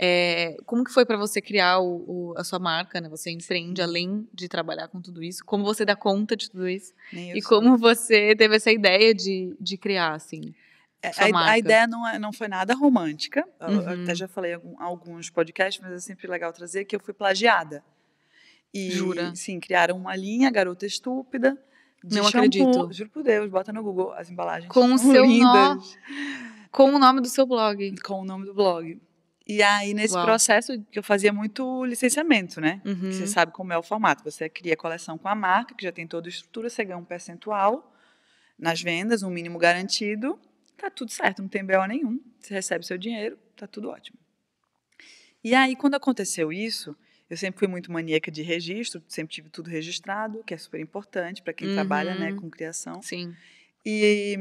É, como que foi para você criar o, o, a sua marca? Né? Você empreende além de trabalhar com tudo isso? Como você dá conta de tudo isso? Nem E como você teve essa ideia de, de criar, assim? É, a, a, ideia não, é, não foi nada romântica. Uhum. Eu até uhum. já falei em alguns podcasts, mas é sempre legal trazer que eu fui plagiada. E, Jura? Sim, criaram uma linha, Garota Estúpida. De não shampoo. acredito. Juro por Deus, bota no Google as embalagens. Com o seu nome. Com o nome do seu blog. Com o nome do blog. E aí, nesse Uau. processo, que eu fazia muito licenciamento, né? Uhum. Você sabe como é o formato. Você cria coleção com a marca, que já tem toda a estrutura, você ganha um percentual nas vendas, um mínimo garantido tá tudo certo, não tem BO nenhum, você recebe seu dinheiro, tá tudo ótimo. E aí, quando aconteceu isso, eu sempre fui muito maníaca de registro, sempre tive tudo registrado, que é super importante para quem uhum. trabalha né, uhum. com criação. Sim. E,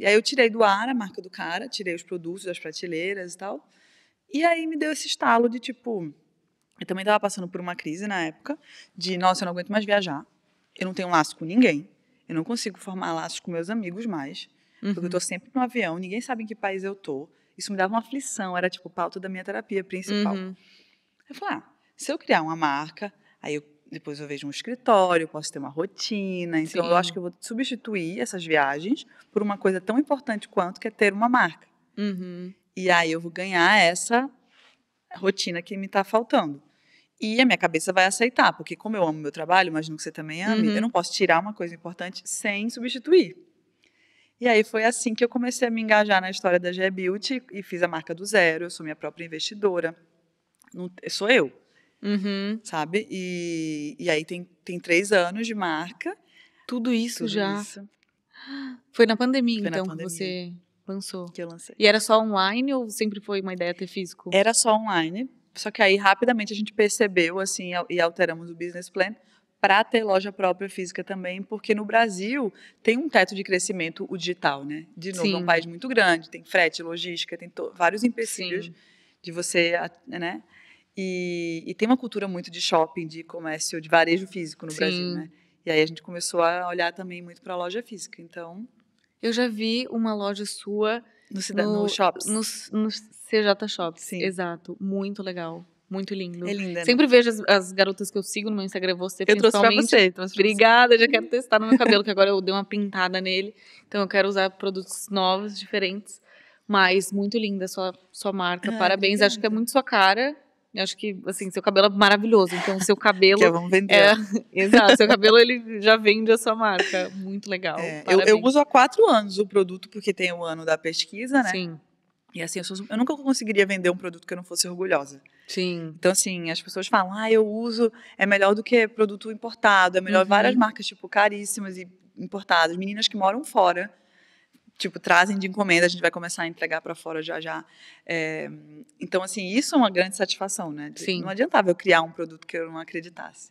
e, aí eu tirei do ar a marca do cara, tirei os produtos das prateleiras e tal. E aí me deu esse estalo de tipo. Eu também estava passando por uma crise na época de, nossa, eu não aguento mais viajar, eu não tenho laço com ninguém, eu não consigo formar laços com meus amigos mais, uhum. porque eu uhum. tô sempre no avião, ninguém sabe em que país eu tô. Isso me dava uma aflição, era tipo pauta da minha terapia principal. Uhum. Eu falei, ah, se eu criar uma marca, aí eu, depois eu vejo um escritório, eu posso ter uma rotina. Então Sim. eu acho que eu vou substituir essas viagens por uma coisa tão importante quanto que é ter uma marca. Uhum. E aí eu vou ganhar essa rotina que me está faltando. E a minha cabeça vai aceitar, porque como eu amo meu trabalho, imagino que você também ame, uhum. eu não posso tirar uma coisa importante sem substituir. E aí foi assim que eu comecei a me engajar na história da GBeauty e fiz a marca do zero. Eu sou minha própria investidora. Não, sou eu. Uhum. Sabe? E, e aí tem, tem três anos de marca. Tudo isso Tudo já. Isso. Foi na pandemia, foi então, na pandemia. você lançou. Que eu lancei. E era só online ou sempre foi uma ideia ter físico? Era só online. Só que aí rapidamente a gente percebeu, assim, e alteramos o business plan para ter loja própria física também, porque no Brasil tem um teto de crescimento o digital, né? De novo, Sim. é um país muito grande, tem frete, logística, tem vários empecilhos Sim. de você, né? E, e, tem uma cultura muito de shopping, de comércio, de varejo físico no Sim. Brasil, né? E aí a gente começou a olhar também muito para a loja física, então... Eu já vi uma loja sua... No, no, no Shops. No, no CJ Shops, Sim. exato. Muito legal. Muito lindo. É linda. Né? Sempre né? vejo as, as, garotas que eu sigo no meu Instagram, você eu principalmente. Trouxe pra você, trouxe pra Obrigada, você. já quero testar no meu cabelo, que agora eu dei uma pintada nele. Então eu quero usar produtos novos, diferentes. Mas muito linda a sua, sua marca. Ah, Parabéns. Obrigada. Acho que é muito sua cara. Eu acho que, assim, seu cabelo é maravilhoso. Então, seu cabelo. que vamos é vender. É, exato, seu cabelo ele já vende a sua marca. Muito legal. É, eu, eu, uso há quatro anos o produto, porque tem o ano da pesquisa, né? Sim. E assim, eu, sou, eu nunca conseguiria vender um produto que eu não fosse orgulhosa. Sim. Então, assim, as pessoas falam, ah, eu uso, é melhor do que produto importado, é melhor uhum. várias marcas, tipo, caríssimas e importadas. Meninas que moram fora, tipo, trazem de encomenda, a gente vai começar a entregar para fora já já. É, então, assim, isso é uma grande satisfação, né? De, Sim. Não adiantava eu criar um produto que eu não acreditasse.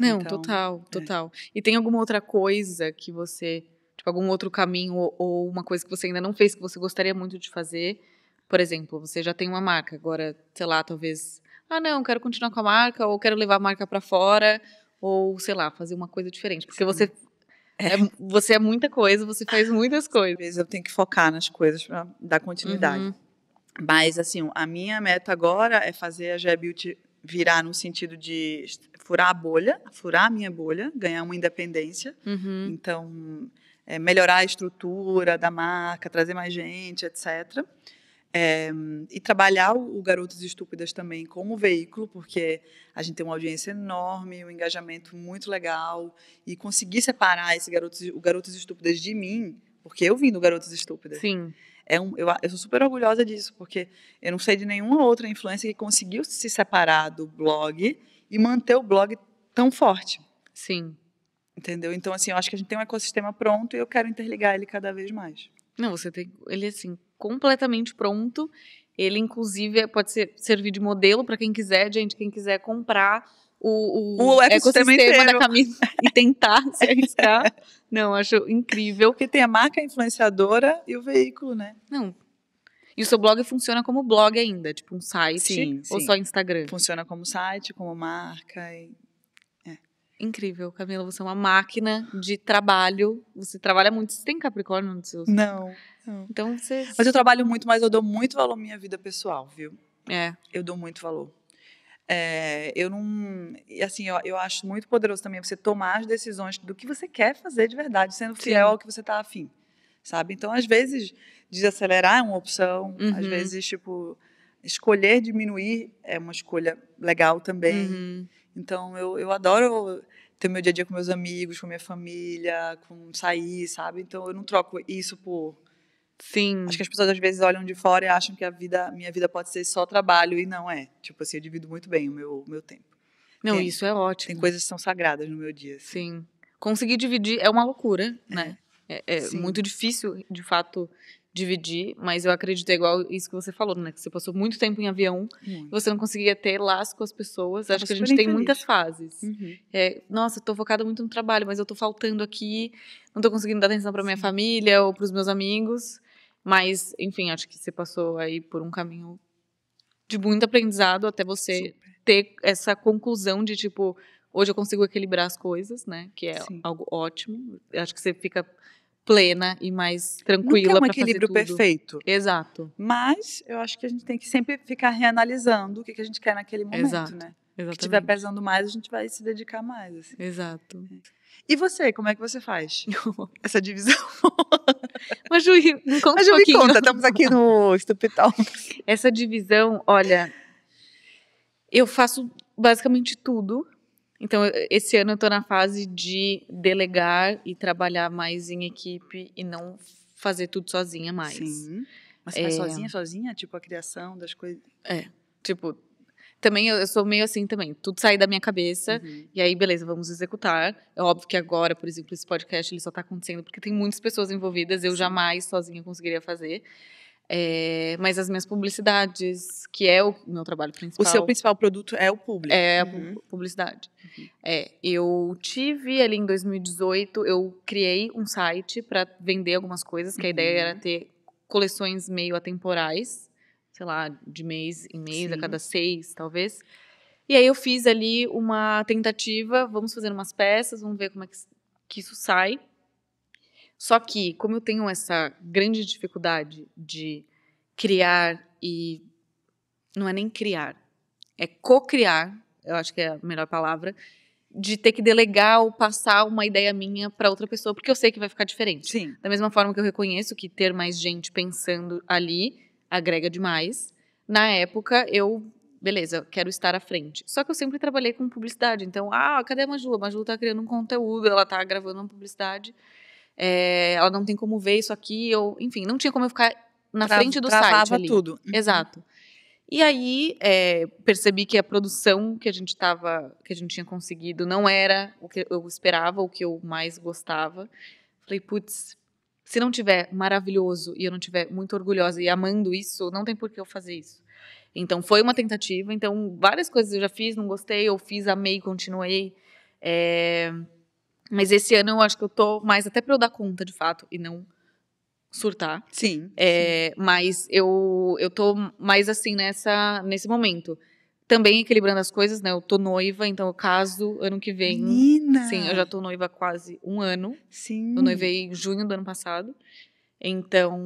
Não, então, total, é. total. É. E tem alguma outra coisa que você, tipo, algum outro caminho ou, ou uma coisa que você ainda não fez que você gostaria muito de fazer? Por exemplo, você já tem uma marca, agora, sei lá, talvez ah, não, quero continuar com a marca, ou quero levar a marca para fora, ou sei lá, fazer uma coisa diferente. Porque Sim. você é. é, você é muita coisa, você faz muitas coisas. Às vezes eu tenho que focar nas coisas para dar continuidade. Uhum. Mas, assim, a minha meta agora é fazer a GeBeauty virar no sentido de furar a bolha, furar a minha bolha, ganhar uma independência. Uhum. Então, é melhorar a estrutura da marca, trazer mais gente, etc. É, e trabalhar o Garotas Estúpidas também como veículo, porque a gente tem uma audiência enorme, um engajamento muito legal, e conseguir separar esse garotos, o Garotas Estúpidas de mim, porque eu vim do Garotas Estúpidas. Sim. É um, eu, eu, sou super orgulhosa disso, porque eu não sei de nenhuma outra influência que conseguiu se separar do blog e manter o blog tão forte. Sim. Entendeu? Então, assim, eu acho que a gente tem um ecossistema pronto e eu quero interligar ele cada vez mais. Não, você tem ele é, assim completamente pronto. Ele inclusive é, pode ser, servir de modelo para quem quiser, gente, quem quiser comprar o, o, o ecossistema, ecossistema da camisa e tentar se arriscar. Não, acho incrível. Porque tem a marca influenciadora e o veículo, né? Não, e o seu blog funciona como blog ainda, tipo um site sim, ou sim. só Instagram? Funciona como site, como marca incrível. Camila, você é uma máquina de trabalho. Você trabalha muito. Você tem Capricórnio no seu? Não, não. Então você. Mas eu trabalho muito, mas eu dou muito valor à minha vida pessoal, viu? É. Eu dou muito valor. É, eu não. Assim, eu, eu acho muito poderoso também você tomar as decisões do que você quer fazer de verdade, sendo fiel Sim. ao que você está afim, sabe? Então, às vezes, desacelerar é uma opção, uhum. às vezes, tipo, escolher diminuir é uma escolha legal também. Uhum. Então eu, eu adoro ter meu dia a dia com meus amigos, com minha família, com sair, sabe? Então eu não troco isso por Sim. Acho que as pessoas às vezes olham de fora e acham que a vida, minha vida pode ser só trabalho e não é. Tipo assim, eu divido muito bem o meu, meu tempo. Não, tem, isso é ótimo. Tem coisas que são sagradas no meu dia. Assim. Sim. Conseguir dividir é uma loucura, né? é, é, é muito difícil, de fato, dividir, mas eu acredito é igual isso que você falou, né? Que você passou muito tempo em avião, muito. você não conseguia ter laço com as pessoas. Acho que a gente infeliz. tem muitas fases. Uhum. É, nossa, tô focada muito no trabalho, mas eu tô faltando aqui, não tô conseguindo dar atenção para minha família ou para os meus amigos. Mas, enfim, acho que você passou aí por um caminho de muito aprendizado até você Super. ter essa conclusão de tipo, hoje eu consigo equilibrar as coisas, né? Que é Sim. algo ótimo. Acho que você fica plena e mais é tranquila. Não é um equilíbrio perfeito. Exato. Mas eu acho que a gente tem que sempre ficar reanalisando o que, que a gente quer naquele momento, Exato. né? Exatamente. Se estiver pesando mais, a gente vai se dedicar mais. Assim. Exato. É. E você, como é que você faz essa divisão? Mas, Ju, me conta Mas, Ju, um pouquinho. conta, estamos aqui no Estupital. Essa divisão, olha, eu faço basicamente tudo então, esse ano eu estou na fase de delegar e trabalhar mais em equipe e não fazer tudo sozinha mais. Sim. Mas você é. faz é... sozinha, sozinha? Tipo, a criação das coisas? É. Tipo, também eu sou meio assim também. Tudo sai da minha cabeça uhum. e aí, beleza, vamos executar. É óbvio que agora, por exemplo, esse podcast ele só está acontecendo porque tem muitas pessoas envolvidas. Eu Sim. jamais sozinha conseguiria fazer. É, mas as minhas publicidades, que é o meu trabalho principal. O seu principal produto é o público. É uhum. a publicidade. Uhum. É, eu tive ali em 2018, eu criei um site para vender algumas coisas, que a ideia era uhum. ter coleções meio atemporais, sei lá, de mês em mês, Sim. a cada seis, talvez. E aí eu fiz ali uma tentativa, vamos fazer umas peças, vamos ver como é que, que isso sai. Só que, como eu tenho essa grande dificuldade de criar e. Não é nem criar, é co-criar, eu acho que é a melhor palavra, de ter que delegar ou passar uma ideia minha para outra pessoa, porque eu sei que vai ficar diferente. Sim. Da mesma forma que eu reconheço que ter mais gente pensando ali agrega demais. Na época, eu, beleza, quero estar à frente. Só que eu sempre trabalhei com publicidade, então, ah, cadê a Maju? A Maju tá criando um conteúdo, ela tá gravando uma publicidade é, ela não tem como ver isso aqui, ou, enfim, não tinha como eu ficar na Tra frente do site ali. tudo. Uhum. Exato. E aí é, percebi que a produção que a gente tava, que a gente tinha conseguido não era o que eu esperava, o que eu mais gostava. Falei, putz, se não tiver maravilhoso e eu não tiver muito orgulhosa e amando isso, não tem por que eu fazer isso. Então foi uma tentativa. Então várias coisas eu já fiz, não gostei, eu fiz, amei, continuei. É, mas esse ano eu acho que eu tô mais até pra eu dar conta, de fato, e não surtar. Sim. É, sim. Mas eu, eu tô mais assim nessa, nesse momento. Também equilibrando as coisas, né? Eu tô noiva, então eu caso ano que vem. Menina! Sim, eu já tô noiva há quase um ano. Sim. Eu noivei em junho do ano passado. Então,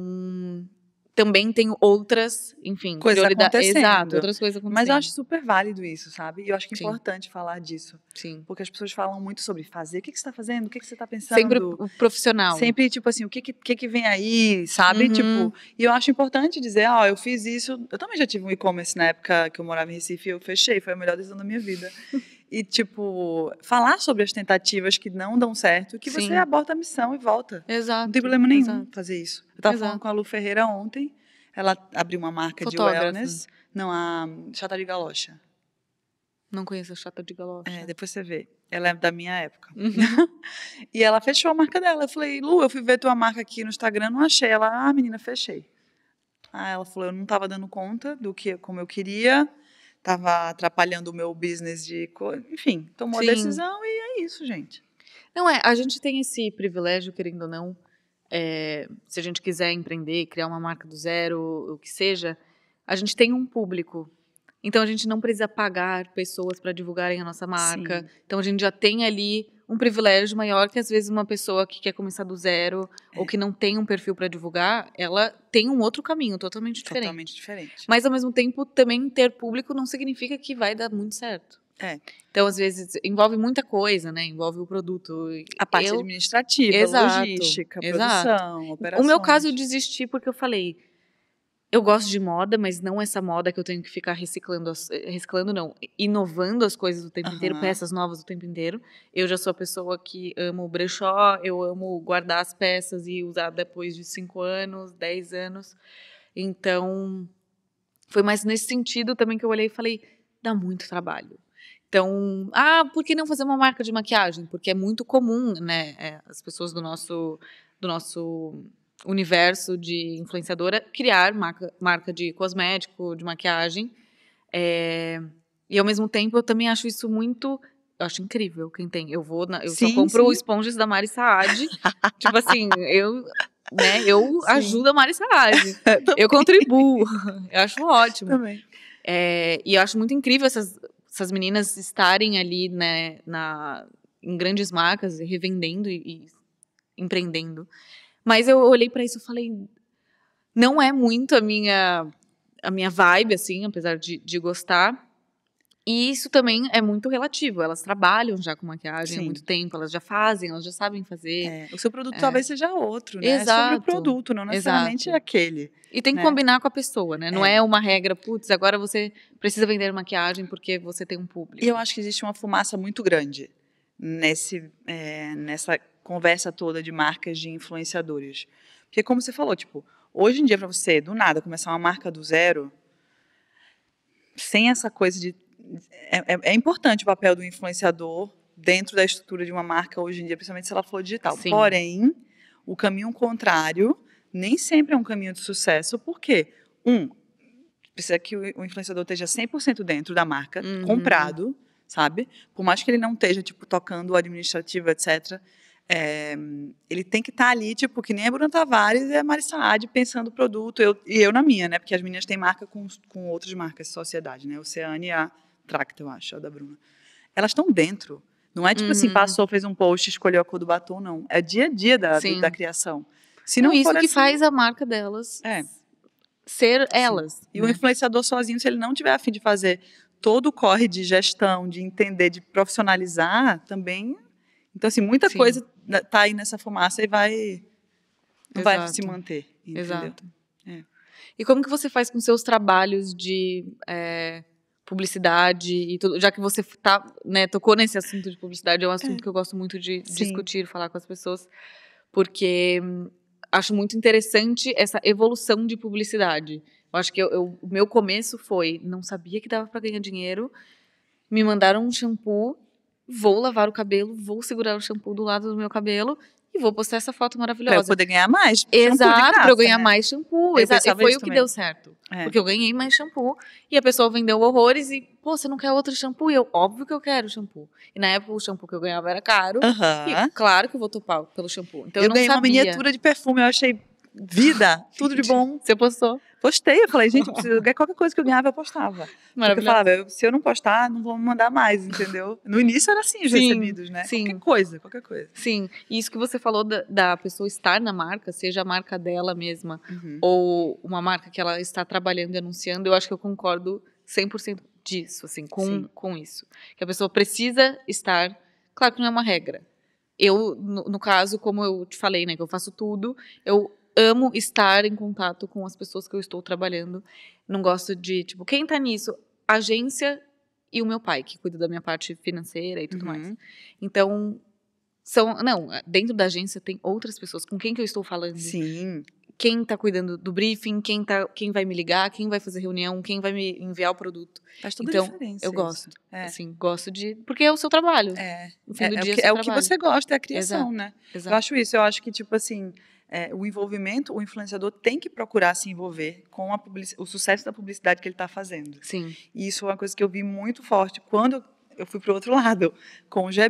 também tem outras, enfim, coisas acontecendo. Exato, outras coisas acontecendo. Mas eu acho super válido isso, sabe? E eu acho que é Sim. importante falar disso. Sim. Porque as pessoas falam muito sobre fazer. O que, que você está fazendo? O que, que você está pensando? Sempre o profissional. Sempre, tipo assim, o que, que, que vem aí, sabe? Uhum. Tipo, e eu acho importante dizer, ó, oh, eu fiz isso. Eu também já tive um e-commerce na época que eu morava em Recife e eu fechei. Foi a melhor decisão da minha vida. e, tipo, falar sobre as tentativas que não dão certo, que Sim. você aborta a missão e volta. Exato. Não tem problema nenhum Exato. fazer isso. Eu estava falando com a Lu Ferreira ontem, ela abriu uma marca Fotógrafa. de wellness, não, a chata de galocha. Não conheço a chata de galocha. É, depois você vê. Ela é da minha época. Uhum. e ela fechou a marca dela. Eu falei, Lu, eu fui ver tua marca aqui no Instagram, não achei. Ela, ah, menina, fechei. ah ela falou, eu não estava dando conta do que, como eu queria estava atrapalhando o meu business de. Enfim, tomou Sim. a decisão e é isso, gente. Não é, a gente tem esse privilégio, querendo ou não, é, se a gente quiser empreender, criar uma marca do zero, o que seja, a gente tem um público. Então a gente não precisa pagar pessoas para divulgarem a nossa marca. Sim. Então a gente já tem ali um privilégio maior que às vezes uma pessoa que quer começar do zero é. ou que não tem um perfil para divulgar, ela tem um outro caminho totalmente diferente. Totalmente diferente. Mas ao mesmo tempo, também ter público não significa que vai dar muito certo. É. Então, às vezes, envolve muita coisa, né? Envolve o produto. A parte eu... administrativa, exato, logística, exato. produção, operação. O meu caso, eu desisti porque eu falei, eu gosto de moda, mas não essa moda que eu tenho que ficar reciclando, as, eh, reciclando não, inovando as coisas o tempo uhum. inteiro, peças novas o tempo inteiro. Eu já sou a pessoa que amo brechó, eu amo guardar as peças e usar depois de cinco anos, dez anos. Então, foi mais nesse sentido também que eu olhei e falei, dá muito trabalho. Então, ah, por que não fazer uma marca de maquiagem? Porque é muito comum, né, eh, as pessoas do nosso do nosso universo de influenciadora, criar marca, marca de cosmético, de maquiagem. É, e ao mesmo tempo eu também acho isso muito. Eu acho incrível quem tem. Eu vou. Na, eu sim, só compro sim. esponjas da Mari Saad. tipo assim, eu. Né, eu ajudo a Mari Saad. eu contribuo. Eu acho ótimo. Também. É, e eu acho muito incrível essas, essas meninas estarem ali né, na, em grandes marcas, revendendo e, e empreendendo. Mas eu olhei para isso e falei, não é muito a minha a minha vibe, assim, apesar de, de gostar. E isso também é muito relativo. Elas trabalham já com maquiagem Sim. há muito tempo, elas já fazem, elas já sabem fazer. É. O seu produto é. talvez seja outro, né? Exato. É sobre o produto, não necessariamente Exato. aquele. E tem que né? combinar com a pessoa, né? Não é. é uma regra, putz, agora você precisa vender maquiagem porque você tem um público. E eu acho que existe uma fumaça muito grande nesse, é, nessa conversa toda de marcas de influenciadores. Porque como você falou, tipo, hoje em dia para você do nada começar uma marca do zero, sem essa coisa de é, é, é importante o papel do influenciador dentro da estrutura de uma marca hoje em dia, principalmente se ela for digital. Sim. Porém, o caminho contrário nem sempre é um caminho de sucesso, porque um precisa que o influenciador esteja 100% dentro da marca, uhum. comprado, sabe? Por mais que ele não esteja tipo tocando administrativo, etc, é, ele tem que estar tá ali, tipo, que nem a Bruna Tavares e a Marissa Ad pensando o produto, eu, e eu na minha, né? Porque as meninas têm marca com, com outras marcas de sociedade, né? Oceane e a Tracta, eu acho, a da Bruna. Elas estão dentro. Não é tipo assim, uhum. assim, passou, fez um post, escolheu a cor do batom, não. É dia a dia da, da criação. Se não, não isso que assim, faz a marca delas é. ser elas. Sim. E né? o influenciador sozinho, se ele não tiver afim de fazer todo o corre de gestão, de entender, de profissionalizar, também então, assim, muita Sim. coisa tá aí nessa fumaça e vai não vai se manter, entendeu? Exato. É. E como que você faz com seus trabalhos de é, publicidade e tudo, já que você tá, né, tocou nesse assunto de publicidade, é um assunto é. que eu gosto muito de Sim. discutir, falar com as pessoas, porque hum, acho muito interessante essa evolução de publicidade. Eu acho que eu, o meu começo foi, não sabia que dava para ganhar dinheiro, me mandaram um shampoo vou lavar o cabelo, vou segurar o shampoo do lado do meu cabelo e vou postar essa foto maravilhosa. Pra eu poder ganhar mais. Exato, graça, pra eu ganhar né? mais shampoo. Eu exato. E foi o que também. deu certo. É. Porque eu ganhei mais shampoo e a pessoa vendeu horrores e, pô, você não quer outro shampoo? E eu, óbvio que eu quero shampoo. E na época o shampoo que eu ganhava era caro. Uh -huh. E claro que eu vou topar pelo shampoo. Então eu, eu ganhei sabia. uma miniatura de perfume, eu achei vida, tudo de bom. Você postou? Postei, eu falei, gente, eu preciso, qualquer coisa que eu ganhava, eu postava. Porque eu falava, se eu não postar, não vou mandar mais, entendeu? No início era assim os sim, recebidos, né? Sim. Qualquer coisa, qualquer coisa. Sim, e isso que você falou da, da pessoa estar na marca, seja a marca dela mesma uhum. ou uma marca que ela está trabalhando e anunciando, eu acho que eu concordo 100% disso, assim, com, com isso. Que a pessoa precisa estar, claro que não é uma regra, eu, no, no, caso, como eu te falei, né, que eu faço tudo, eu amo estar em contato com as pessoas que eu estou trabalhando. Não gosto de, tipo, quem tá nisso? Agência e o meu pai, que cuida da minha parte financeira e tudo uhum. mais. Então, são. Não, dentro da agência tem outras pessoas com quem que eu estou falando. Sim. Quem tá cuidando do briefing, quem, tá, quem vai me ligar, quem vai fazer reunião, quem vai me enviar o produto. Faz toda então, a diferença. Eu gosto. É. Assim, gosto de. Porque é o seu trabalho. É. No fim é, do é, é, é o que, é, o, que, você gosta, é a criação, Exato. né? Exato. Eu acho isso, eu acho que, tipo assim é, o envolvimento, o influenciador tem que procurar se envolver com a o sucesso da publicidade que ele está fazendo. Sim. E isso é uma coisa que eu vi muito forte quando eu fui para o outro lado, com o g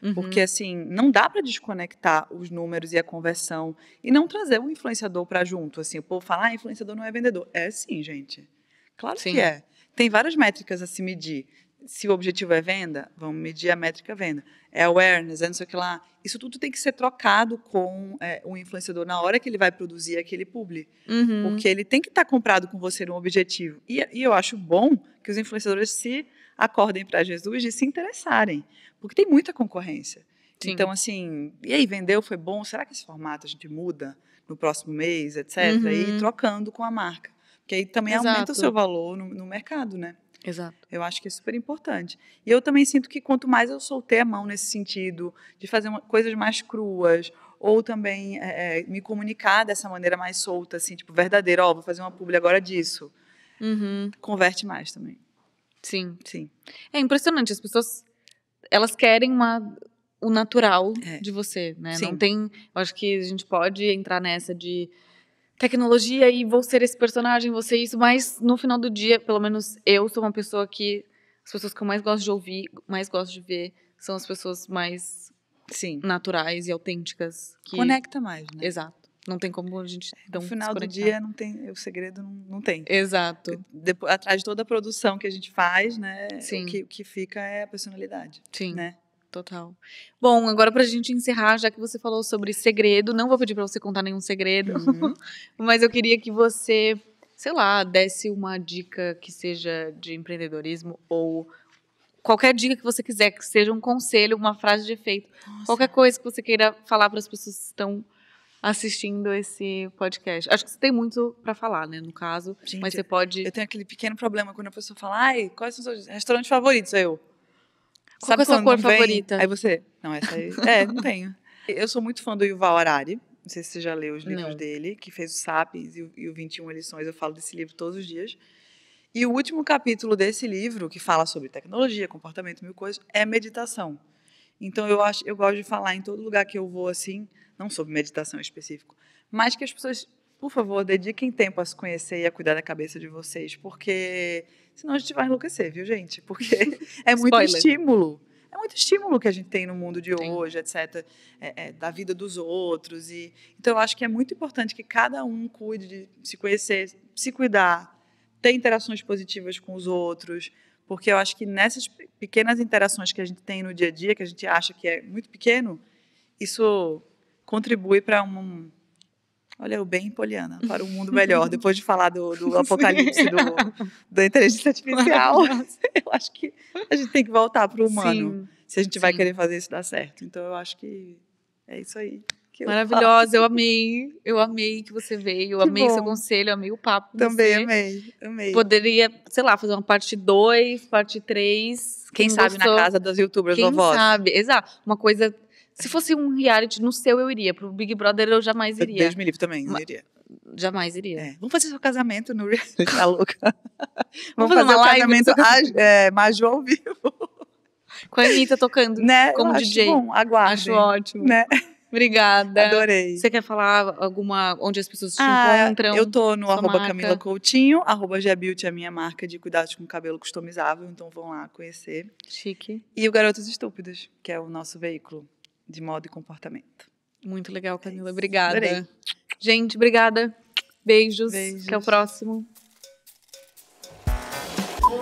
Uhum. Porque, assim, não dá para desconectar os números e a conversão e não trazer o influenciador para junto. Assim, o povo fala, ah, influenciador não é vendedor. É sim, gente. Claro sim. que é. Tem várias métricas a se medir. Se o objetivo é venda, vamos medir a métrica venda é awareness, é não sei o que lá. Isso tudo tem que ser trocado com é, o influenciador na hora que ele vai produzir aquele publi. Uhum. Porque ele tem que estar tá comprado com você no objetivo. E, e, eu acho bom que os influenciadores se acordem para Jesus e se interessarem. Porque tem muita concorrência. Sim. Então, assim, e aí, vendeu? Foi bom? Será que esse formato a gente muda no próximo mês, etc? Uhum. E trocando com a marca. Porque aí também Exato. aumenta o seu valor no, no mercado, né? Exato. Eu acho que é super importante. E eu também sinto que quanto mais eu soltei a mão nesse sentido, de fazer uma, coisas mais cruas, ou também é, é me comunicar dessa maneira mais solta, assim, tipo, verdadeira, ó, oh, vou fazer uma publi agora disso. Uhum. Converte mais também. Sim. Sim. É impressionante, as pessoas, elas querem uma, o natural é. de você, né? Sim. Não tem, eu acho que a gente pode entrar nessa de tecnologia e vou ser esse personagem, vou ser isso, mas no final do dia, pelo menos eu sou uma pessoa que as pessoas que eu mais gosto de ouvir, mais gosto de ver, são as pessoas mais sim naturais e autênticas. Que... Conecta mais, né? Exato. Não tem como a gente é, não No final do dia não tem, o segredo não, não tem. Exato. Depois, atrás de toda a produção que a gente faz, né? Sim. O que, o que fica é a personalidade. Sim. Né? total. Bom, agora pra gente encerrar, já que você falou sobre segredo, não vou pedir para você contar nenhum segredo, uhum. mas eu queria que você, sei lá, desse uma dica que seja de empreendedorismo ou qualquer dica que você quiser, que seja um conselho, uma frase de efeito, Nossa. qualquer coisa que você queira falar para as pessoas que estão assistindo esse podcast. Acho que você tem muito para falar, né, no caso, Gente, mas você pode Eu tenho aquele pequeno problema quando a pessoa fala: "Ai, quais são os seus restaurantes favoritos?" Aí eu qual Sabe é a sua cor favorita? Aí você. Não, essa aí. é, não tenho. Eu sou muito fã do Yuval Harari. Não sei se você já leu os livros não. dele, que fez o Sapiens e o, e o 21 Lições. Eu falo desse livro todos os dias. E o último capítulo desse livro, que fala sobre tecnologia, comportamento, mil coisas, é meditação. Então eu acho, eu gosto de falar em todo lugar que eu vou assim, não sobre meditação em específico, mas que as pessoas por favor, dediquem tempo a se conhecer e a cuidar da cabeça de vocês, porque senão a gente vai enlouquecer, viu, gente? Porque é muito Spoiler. estímulo. É muito estímulo que a gente tem no mundo de hoje, etc., é, é, da vida dos outros. E, então, eu acho que é muito importante que cada um cuide de se conhecer, se cuidar, ter interações positivas com os outros, porque eu acho que nessas pequenas interações que a gente tem no dia a dia, que a gente acha que é muito pequeno, isso contribui para um Olha, eu bem poliana, para um mundo melhor, depois de falar do, do apocalipse do, da inteligência artificial. eu acho que a gente tem que voltar para o humano, Sim. se a gente Sim. vai querer fazer isso dar certo. Então, eu acho que é isso aí. Eu Maravilhosa, eu amei. Eu amei que você veio, eu amei bom. seu conselho, eu amei o papo. Também você. amei, amei. Poderia, sei lá, fazer uma parte 2, parte 3. Quem, Quem, sabe gostou? na casa das youtubers Quem vovós. Quem sabe, exato. Uma coisa se fosse um reality no seu, eu iria. Pro Big Brother, eu jamais iria. Deus me livre também, não iria. Jamais iria. É. Vamos fazer seu casamento no reality, tá louca? Vamos, Vamos fazer, fazer um casamento é, Maju ao vivo. Com a Anitta tocando né? como DJ. Acho bom, aguarde. Acho ótimo. Né? Obrigada. Adorei. Você quer falar alguma onde as pessoas te ah, encontram? Eu tô no arroba marca. Camila Coutinho, arroba Gebuilt, é a minha marca de cuidados com cabelo customizável, então vão lá conhecer. Chique. E o Garotos Estúpidos, que é o nosso veículo de modo e comportamento. Muito legal, é Camila. É obrigada. Adorei. Gente, obrigada. Beijos. Beijos. Até o próximo.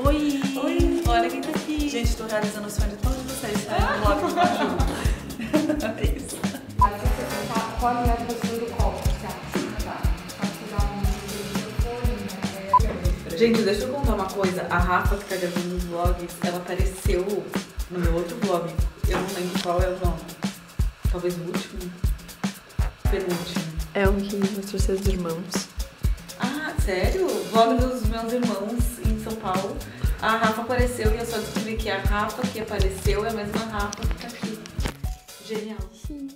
Oi! Oi! Olha quem tá aqui. Gente, estou realizando o sonho de todos vocês. Tá? Ah. Logo com É isso. Aí você qual postura do copo. Gente, deixa eu contar uma coisa. A Rafa, que tá gravando os vlogs, ela apareceu no meu outro vlog. Eu não lembro qual é o nome talvez o último? Penúltimo. É um que mostrou seus irmãos. Ah, sério? Vlog dos meus irmãos em São Paulo. A Rafa apareceu e eu só descobri que a Rafa que apareceu é a mesma Rafa que tá aqui. Genial. Sim.